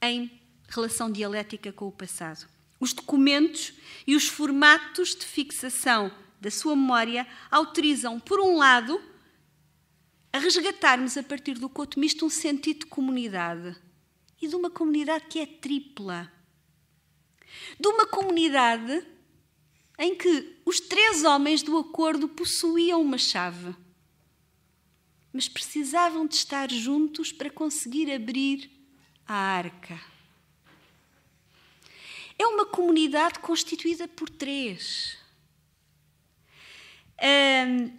em relação dialética com o passado. Os documentos e os formatos de fixação da sua memória autorizam, por um lado, a resgatarmos a partir do coto misto um sentido de comunidade e de uma comunidade que é tripla. De uma comunidade em que os três homens do acordo possuíam uma chave, mas precisavam de estar juntos para conseguir abrir a arca. É uma comunidade constituída por três. Um,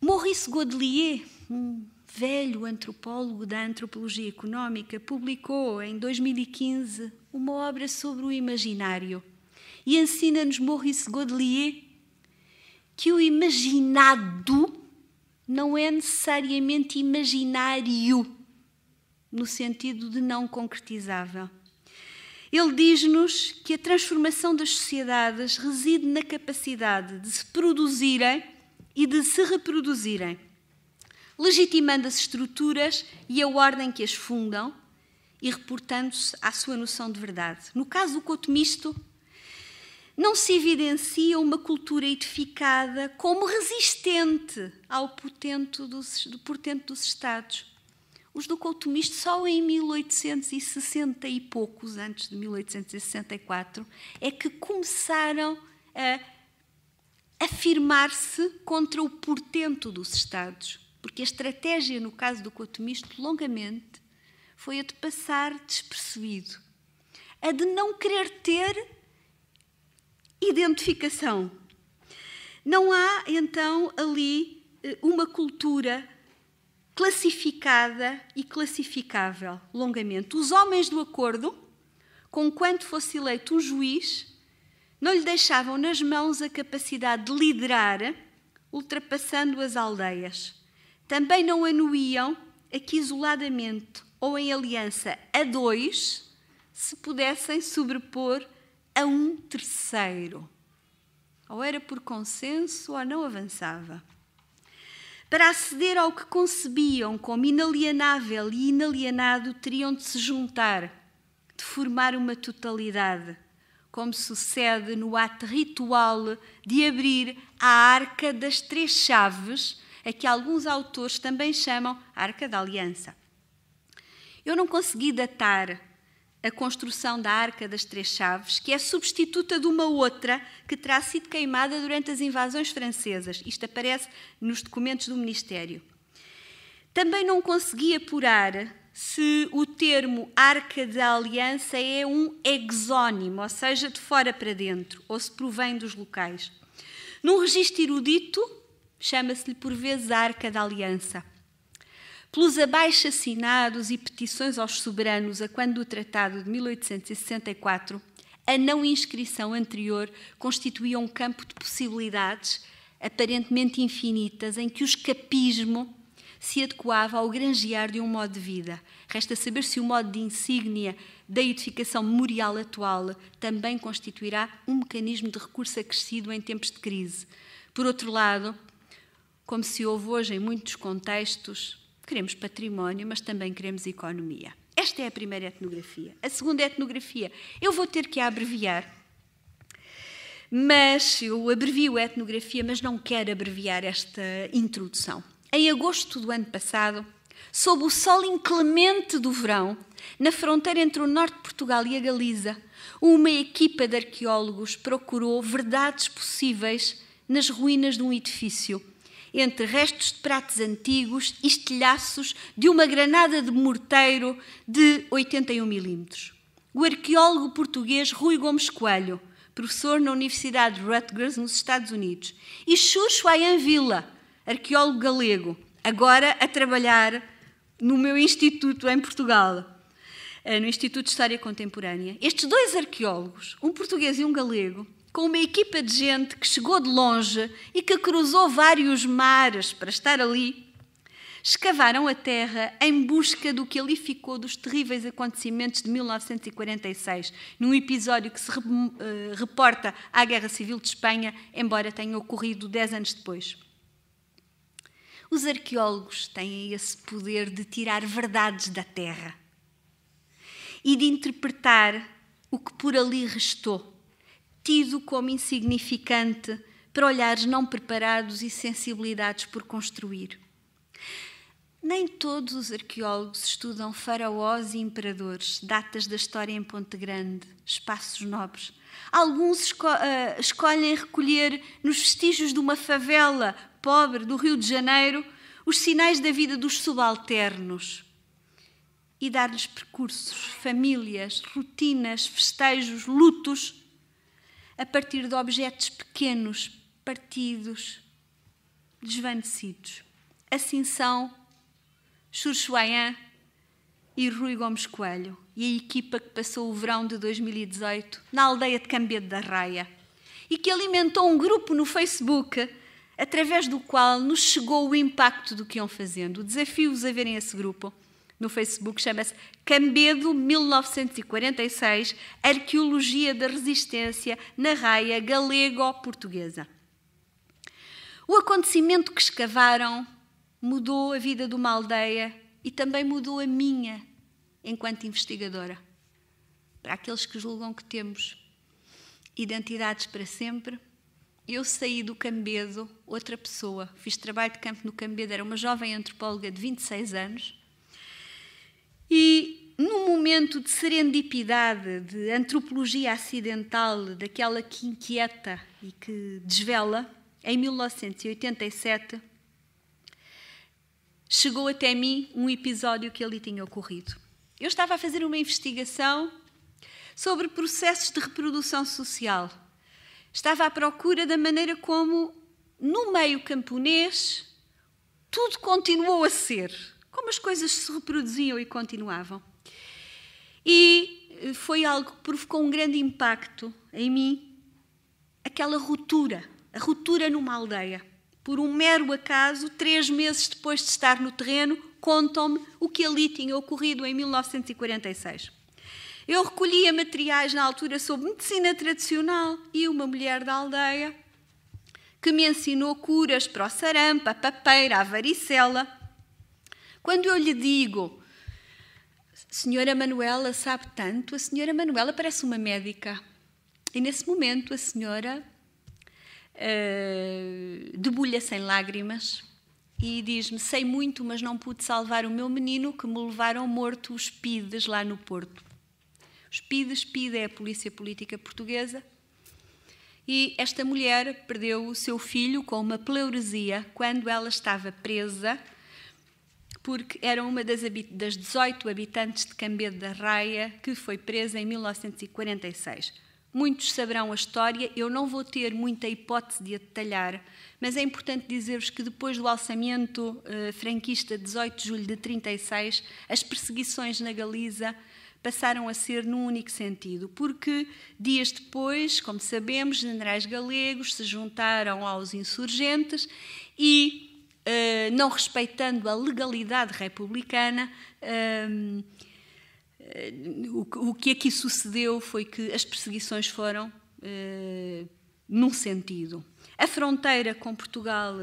Maurice Godelier, um velho antropólogo da antropologia económica, publicou em 2015 uma obra sobre o imaginário e ensina-nos Maurice Godelier que o imaginado não é necessariamente imaginário, no sentido de não concretizável. Ele diz-nos que a transformação das sociedades reside na capacidade de se produzirem e de se reproduzirem, legitimando as estruturas e a ordem que as fundam e reportando-se à sua noção de verdade. No caso do coto misto, não se evidencia uma cultura edificada como resistente ao portento dos, portento dos Estados. Os do docotomistas, só em 1860 e poucos, antes de 1864, é que começaram a afirmar-se contra o portento dos Estados. Porque a estratégia, no caso do cotomisto, longamente foi a de passar despercebido, a de não querer ter identificação. Não há, então, ali eh, uma cultura classificada e classificável longamente. Os homens do acordo, com quanto fosse eleito um juiz, não lhe deixavam nas mãos a capacidade de liderar, ultrapassando as aldeias. Também não anuíam a que isoladamente ou em aliança a dois se pudessem sobrepor a um terceiro. Ou era por consenso ou não avançava. Para aceder ao que concebiam como inalienável e inalienado, teriam de se juntar, de formar uma totalidade, como sucede no ato ritual de abrir a arca das três chaves, a que alguns autores também chamam Arca da Aliança. Eu não consegui datar a construção da Arca das Três Chaves, que é substituta de uma outra que terá sido queimada durante as invasões francesas. Isto aparece nos documentos do Ministério. Também não consegui apurar se o termo Arca da Aliança é um exónimo, ou seja, de fora para dentro, ou se provém dos locais. Num registro erudito, chama-se-lhe por vezes Arca da Aliança pelos abaixo-assinados e petições aos soberanos a quando do Tratado de 1864, a não inscrição anterior constituía um campo de possibilidades aparentemente infinitas em que o escapismo se adequava ao granjear de um modo de vida. Resta saber se o modo de insígnia da edificação memorial atual também constituirá um mecanismo de recurso acrescido em tempos de crise. Por outro lado, como se houve hoje em muitos contextos, Queremos património, mas também queremos economia. Esta é a primeira etnografia. A segunda etnografia, eu vou ter que a abreviar, mas eu abrevio a etnografia, mas não quero abreviar esta introdução. Em agosto do ano passado, sob o sol inclemente do verão, na fronteira entre o norte de Portugal e a Galiza, uma equipa de arqueólogos procurou verdades possíveis nas ruínas de um edifício entre restos de pratos antigos e estilhaços de uma granada de morteiro de 81 milímetros. O arqueólogo português Rui Gomes Coelho, professor na Universidade Rutgers, nos Estados Unidos, e Xuxo Ayan Villa, arqueólogo galego, agora a trabalhar no meu instituto em Portugal eh, no Instituto de História Contemporânea. Estes dois arqueólogos, um português e um galego, com uma equipa de gente que chegou de longe e que cruzou vários mares para estar ali, escavaram a terra em busca do que ali ficou dos terríveis acontecimentos de 1946, num episódio que se eh, reporta à Guerra Civil de Espanha, embora tenha ocorrido dez anos depois. Os arqueólogos têm esse poder de tirar verdades da terra e de interpretar o que por ali restou tido como insignificante para olhares não preparados e sensibilidades por construir. Nem todos os arqueólogos estudam faraós e imperadores, datas da história em Ponte Grande, espaços nobres. Alguns esco uh, escolhem recolher nos vestígios de uma favela pobre do Rio de Janeiro os sinais da vida dos subalternos e dar-lhes percursos, famílias, rotinas, festejos, lutos a partir de objetos pequenos, partidos, desvanecidos. Assim são Churchuayan e Rui Gomes Coelho e a equipa que passou o verão de 2018 na aldeia de Cambedo da Raia e que alimentou um grupo no Facebook através do qual nos chegou o impacto do que iam fazendo. O Desafio-os a verem esse grupo no Facebook, chama-se Cambedo 1946, Arqueologia da Resistência na Raia Galego-Portuguesa. O acontecimento que escavaram mudou a vida de uma aldeia e também mudou a minha enquanto investigadora. Para aqueles que julgam que temos identidades para sempre, eu saí do Cambedo outra pessoa. Fiz trabalho de campo no Cambedo, era uma jovem antropóloga de 26 anos e num momento de serendipidade, de antropologia acidental, daquela que inquieta e que desvela, em 1987, chegou até mim um episódio que ali tinha ocorrido. Eu estava a fazer uma investigação sobre processos de reprodução social. Estava à procura da maneira como, no meio camponês, tudo continuou a ser como as coisas se reproduziam e continuavam. E eh, foi algo que provocou um grande impacto em mim, aquela ruptura, a ruptura numa aldeia. Por um mero acaso, três meses depois de estar no terreno, contam-me o que ali tinha ocorrido em 1946. Eu recolhia materiais na altura sobre medicina tradicional e uma mulher da aldeia que me ensinou curas para o sarampo, a papeira, a varicela. Quando eu lhe digo, Senhora Manuela sabe tanto, a Senhora Manuela parece uma médica. E nesse momento a Senhora uh, eh, debulha-se em lágrimas e diz-me: Sei muito, mas não pude salvar o meu menino que me levaram morto os PIDES lá no Porto. Os PIDES, PIDE é a Polícia Política Portuguesa. E esta mulher perdeu o seu filho com uma pleuresia quando ela estava presa porque era uma das, das 18 habitantes de Cambedo da Raia que foi presa em 1946. Muitos saberão a história, eu não vou ter muita hipótese de a detalhar, mas é importante dizer-vos que depois do alçamento eh, franquista de 18 de julho de 36, as perseguições na Galiza passaram a ser num único sentido, porque dias depois, como sabemos, generais galegos se juntaram aos insurgentes e eh, não respeitando a legalidade republicana. Eh, eh, o, o que aqui sucedeu foi que as perseguições foram num sentido. A fronteira com Portugal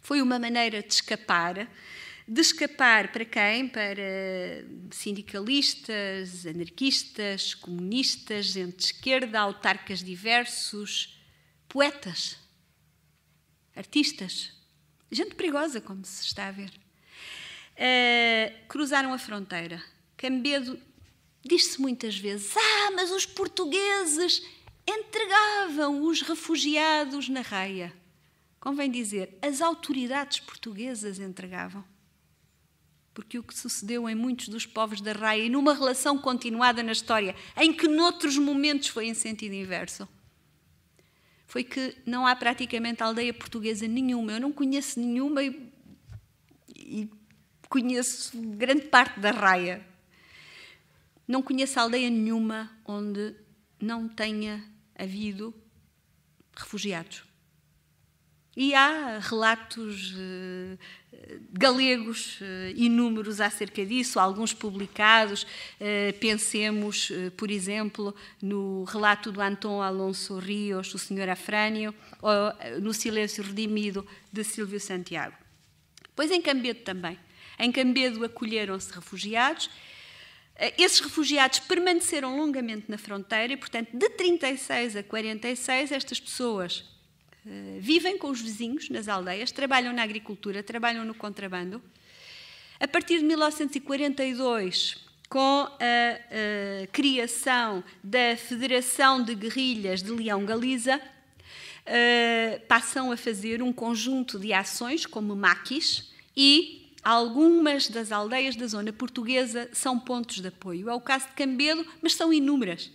foi uma maneira de escapar. De escapar para quem? Para sindicalistas, anarquistas, comunistas, gente de esquerda, autarcas diversos, poetas, artistas. Gente perigosa, como se está a ver. Uh, cruzaram a fronteira. Cambedo diz-se muitas vezes: Ah, mas os portugueses entregavam os refugiados na raia. Convém dizer, as autoridades portuguesas entregavam. Porque o que sucedeu em muitos dos povos da raia, e numa relação continuada na história, em que noutros momentos foi em sentido inverso, foi que não há praticamente aldeia portuguesa nenhuma. Eu não conheço nenhuma e, e conheço grande parte da raia. Não conheço aldeia nenhuma onde não tenha havido refugiados. E há relatos eh, galegos eh, inúmeros acerca disso, alguns publicados. Eh, pensemos, por exemplo, no relato do Anton Alonso Rios, o Senhor Afrânio, ou no Silêncio Redimido, de Silvio Santiago. Pois em Cambedo também. Em Cambedo acolheram-se refugiados. Esses refugiados permaneceram longamente na fronteira e, portanto, de 36 a 46, estas pessoas eh, vivem com os vizinhos nas aldeias, trabalham na agricultura, trabalham no contrabando. A partir de 1942, com a, a criação da Federação de Guerrilhas de Leão Galiza, eh, passam a fazer um conjunto de ações, como maquis, e algumas das aldeias da zona portuguesa são pontos de apoio. É o caso de Cambedo, mas são inúmeras.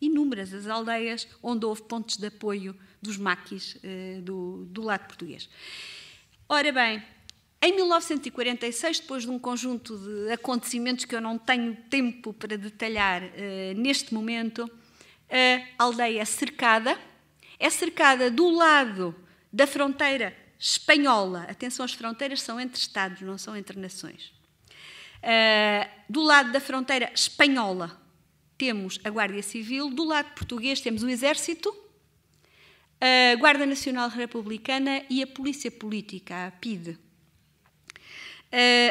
Inúmeras as aldeias onde houve pontos de apoio dos maquis uh, do, do lado português. Ora bem, em 1946, depois de um conjunto de acontecimentos que eu não tenho tempo para detalhar uh, neste momento, a aldeia é cercada, é cercada do lado da fronteira espanhola. Atenção, as fronteiras são entre Estados, não são entre nações. Uh, do lado da fronteira espanhola temos a Guardia Civil, do lado português temos o Exército a Guarda Nacional Republicana e a Polícia Política, a PIDE.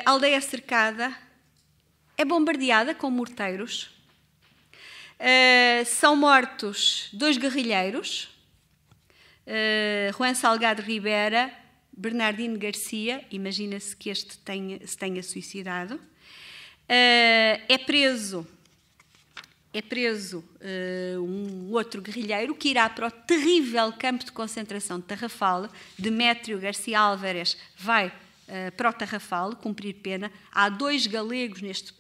A aldeia cercada é bombardeada com morteiros. são mortos dois guerrilheiros, Juan Salgado Ribeira, Bernardino Garcia, imagina-se que este tenha, se tenha suicidado. é preso é preso uh, um outro guerrilheiro que irá para o terrível campo de concentração de Tarrafal. Demétrio Garcia Álvares vai uh, para o Tarrafal cumprir pena. Há dois galegos neste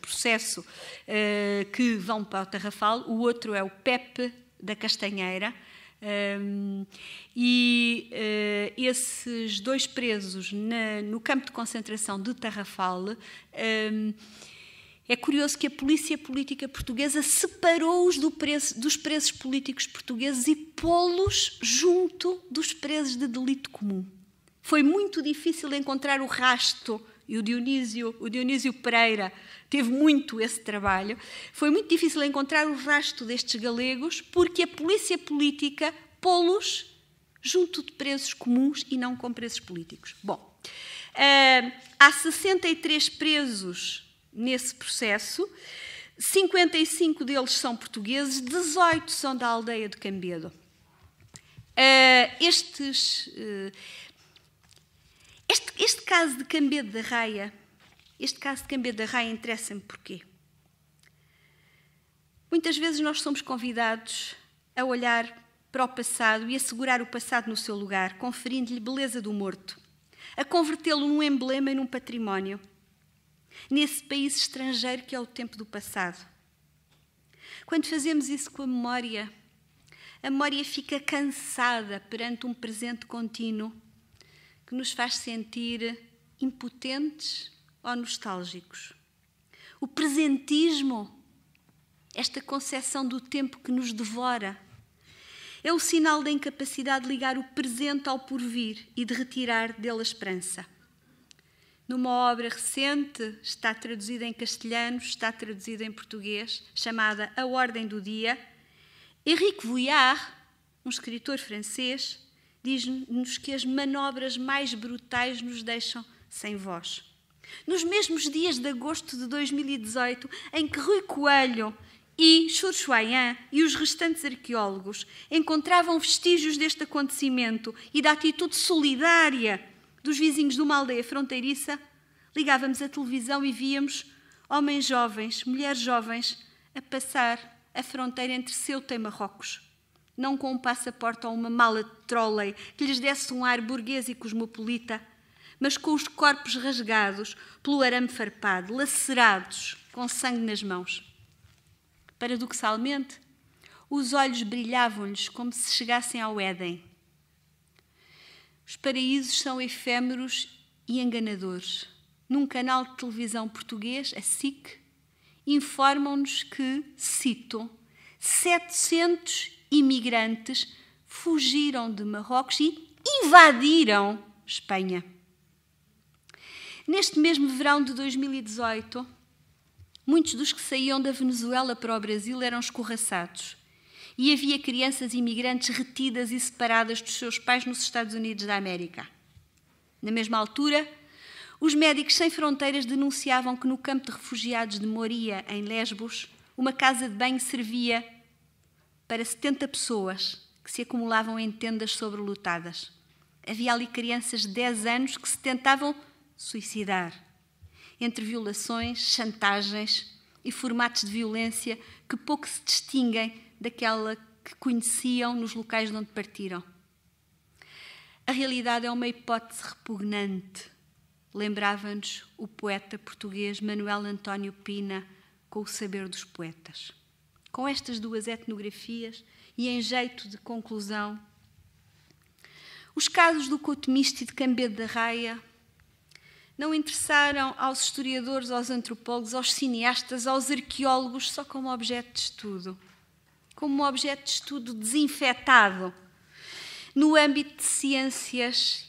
processo uh, que vão para o Tarrafal. O outro é o Pepe da Castanheira. Um, ehm, e uh, esses dois presos na, no campo de concentração de Tarrafal um, ehm, é curioso que a polícia política portuguesa separou-os do dos presos políticos portugueses e pô-los junto dos presos de delito comum. Foi muito difícil encontrar o rasto e o Dionísio, o Dionísio Pereira teve muito esse trabalho. Foi muito difícil encontrar o rasto destes galegos porque a polícia política pô-los junto de presos comuns e não com presos políticos. Bom, eh, há 63 presos nesse processo. 55 deles são portugueses, 18 são da aldeia de Cambedo. Uh, estes, uh, este, este, caso de Cambedo da Raia, este caso de Cambedo da Raia interessa-me porquê? Muitas vezes nós somos convidados a olhar para o passado e assegurar o passado no seu lugar, conferindo-lhe beleza do morto, a convertê-lo num emblema e num património nesse país estrangeiro que é o tempo do passado. Quando fazemos isso com a memória, a memória fica cansada perante um presente contínuo que nos faz sentir impotentes ou nostálgicos. O presentismo, esta concepção do tempo que nos devora, é o sinal da incapacidade de ligar o presente ao porvir e de retirar dele a esperança numa obra recente, está traduzida em castelhano, está traduzida em português, chamada A Ordem do Dia. Henrique Vuillard, um escritor francês, diz-nos que as manobras mais brutais nos deixam sem voz. Nos mesmos dias de agosto de 2018, em que Rui Coelho e Churchuayan e os restantes arqueólogos encontravam vestígios deste acontecimento e da atitude solidária dos vizinhos de uma aldeia fronteiriça, ligávamos a televisão e víamos homens jovens, mulheres jovens, a passar a fronteira entre Ceuta e Marrocos. Não com um passaporte ou uma mala de trolley que lhes desse um ar burguês e cosmopolita, mas com os corpos rasgados pelo arame farpado, lacerados, com sangue nas mãos. Paradoxalmente, os olhos brilhavam-lhes como se chegassem ao Éden os paraísos são efêmeros e enganadores. Num canal de televisão português, a SIC, informam-nos que, cito, 700 imigrantes fugiram de Marrocos e invadiram Espanha. Neste mesmo verão de 2018, muitos dos que saíam da Venezuela para o Brasil eram escorraçados e havia crianças imigrantes retidas e separadas dos seus pais nos Estados Unidos da América. Na mesma altura, os médicos sem fronteiras denunciavam que no campo de refugiados de Moria, em Lesbos, uma casa de banho servia para 70 pessoas que se acumulavam em tendas sobrelotadas. Havia ali crianças de 10 anos que se tentavam suicidar, entre violações, chantagens e formatos de violência que pouco se distinguem daquela que conheciam nos locais de onde partiram. A realidade é uma hipótese repugnante, lembrava-nos o poeta português Manuel António Pina com o saber dos poetas. Com estas duas etnografias e em jeito de conclusão, os casos do Coutemiste e de Cambedo da Raia não interessaram aos historiadores, aos antropólogos, aos cineastas, aos arqueólogos só como objeto de estudo como um objeto de estudo desinfetado. No âmbito de ciências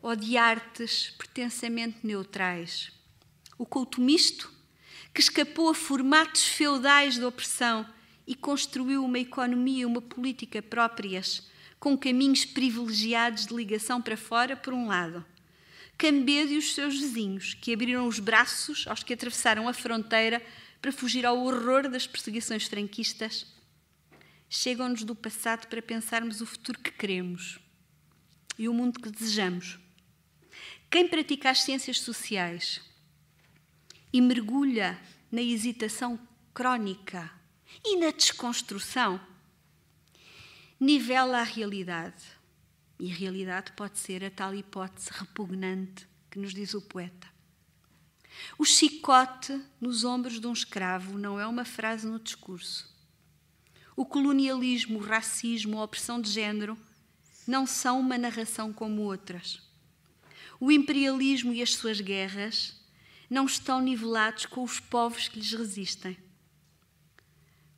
ou de artes pretensamente neutrais. O culto misto, que escapou a formatos feudais de opressão e construiu uma economia e uma política próprias, com caminhos privilegiados de ligação para fora, por um lado. Cambedo e os seus vizinhos, que abriram os braços aos que atravessaram a fronteira para fugir ao horror das perseguições franquistas chegam-nos do passado para pensarmos o futuro que queremos e o mundo que desejamos. Quem pratica as ciências sociais e mergulha na hesitação crónica e na desconstrução, nivela a realidade. E a realidade pode ser a tal hipótese repugnante que nos diz o poeta. O chicote nos ombros de um escravo não é uma frase no discurso, o colonialismo, o racismo, a opressão de género não são uma narração como outras. O imperialismo e as suas guerras não estão nivelados com os povos que lhes resistem.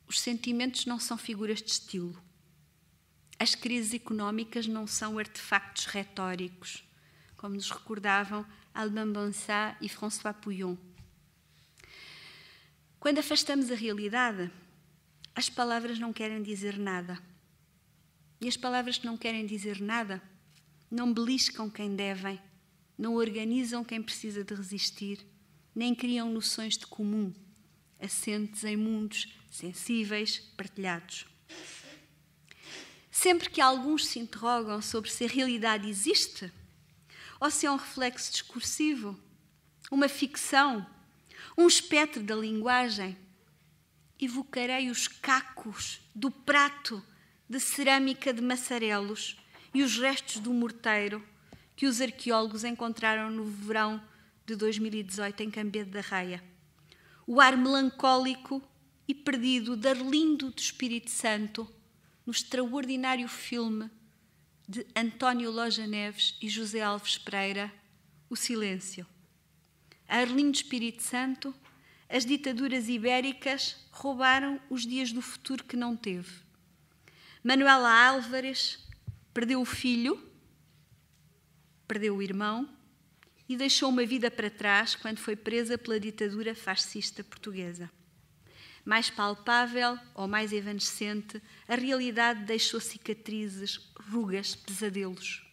Os sentimentos não são figuras de estilo. As crises económicas não são artefactos retóricos, como nos recordavam Albin Bansat e François Pouillon. Quando afastamos a realidade, as palavras não querem dizer nada. E as palavras que não querem dizer nada não beliscam quem devem, não organizam quem precisa de resistir, nem criam noções de comum, assentes em mundos sensíveis, partilhados. Sempre que alguns se interrogam sobre se a realidade existe, ou se é um reflexo discursivo, uma ficção, um espectro da linguagem, evocarei os cacos do prato de cerâmica de maçarelos e os restos do morteiro que os arqueólogos encontraram no verão de 2018 em Cambedo da Raia. O ar melancólico e perdido de Arlindo do Espírito Santo no extraordinário filme de António Loja Neves e José Alves Pereira, O Silêncio. Arlindo Arlindo Espírito Santo as ditaduras ibéricas roubaram os dias do futuro que não teve. Manuela Álvares perdeu o filho, perdeu o irmão e deixou uma vida para trás quando foi presa pela ditadura fascista portuguesa. Mais palpável ou mais evanescente, a realidade deixou cicatrizes, rugas, pesadelos.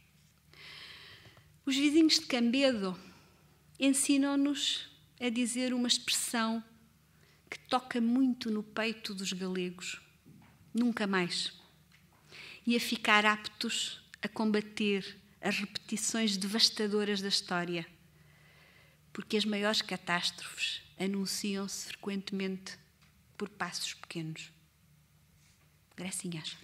Os vizinhos de Cambedo ensinam-nos é dizer uma expressão que toca muito no peito dos galegos: nunca mais. E a ficar aptos a combater as repetições devastadoras da história, porque as maiores catástrofes anunciam-se frequentemente por passos pequenos. Gracinhas.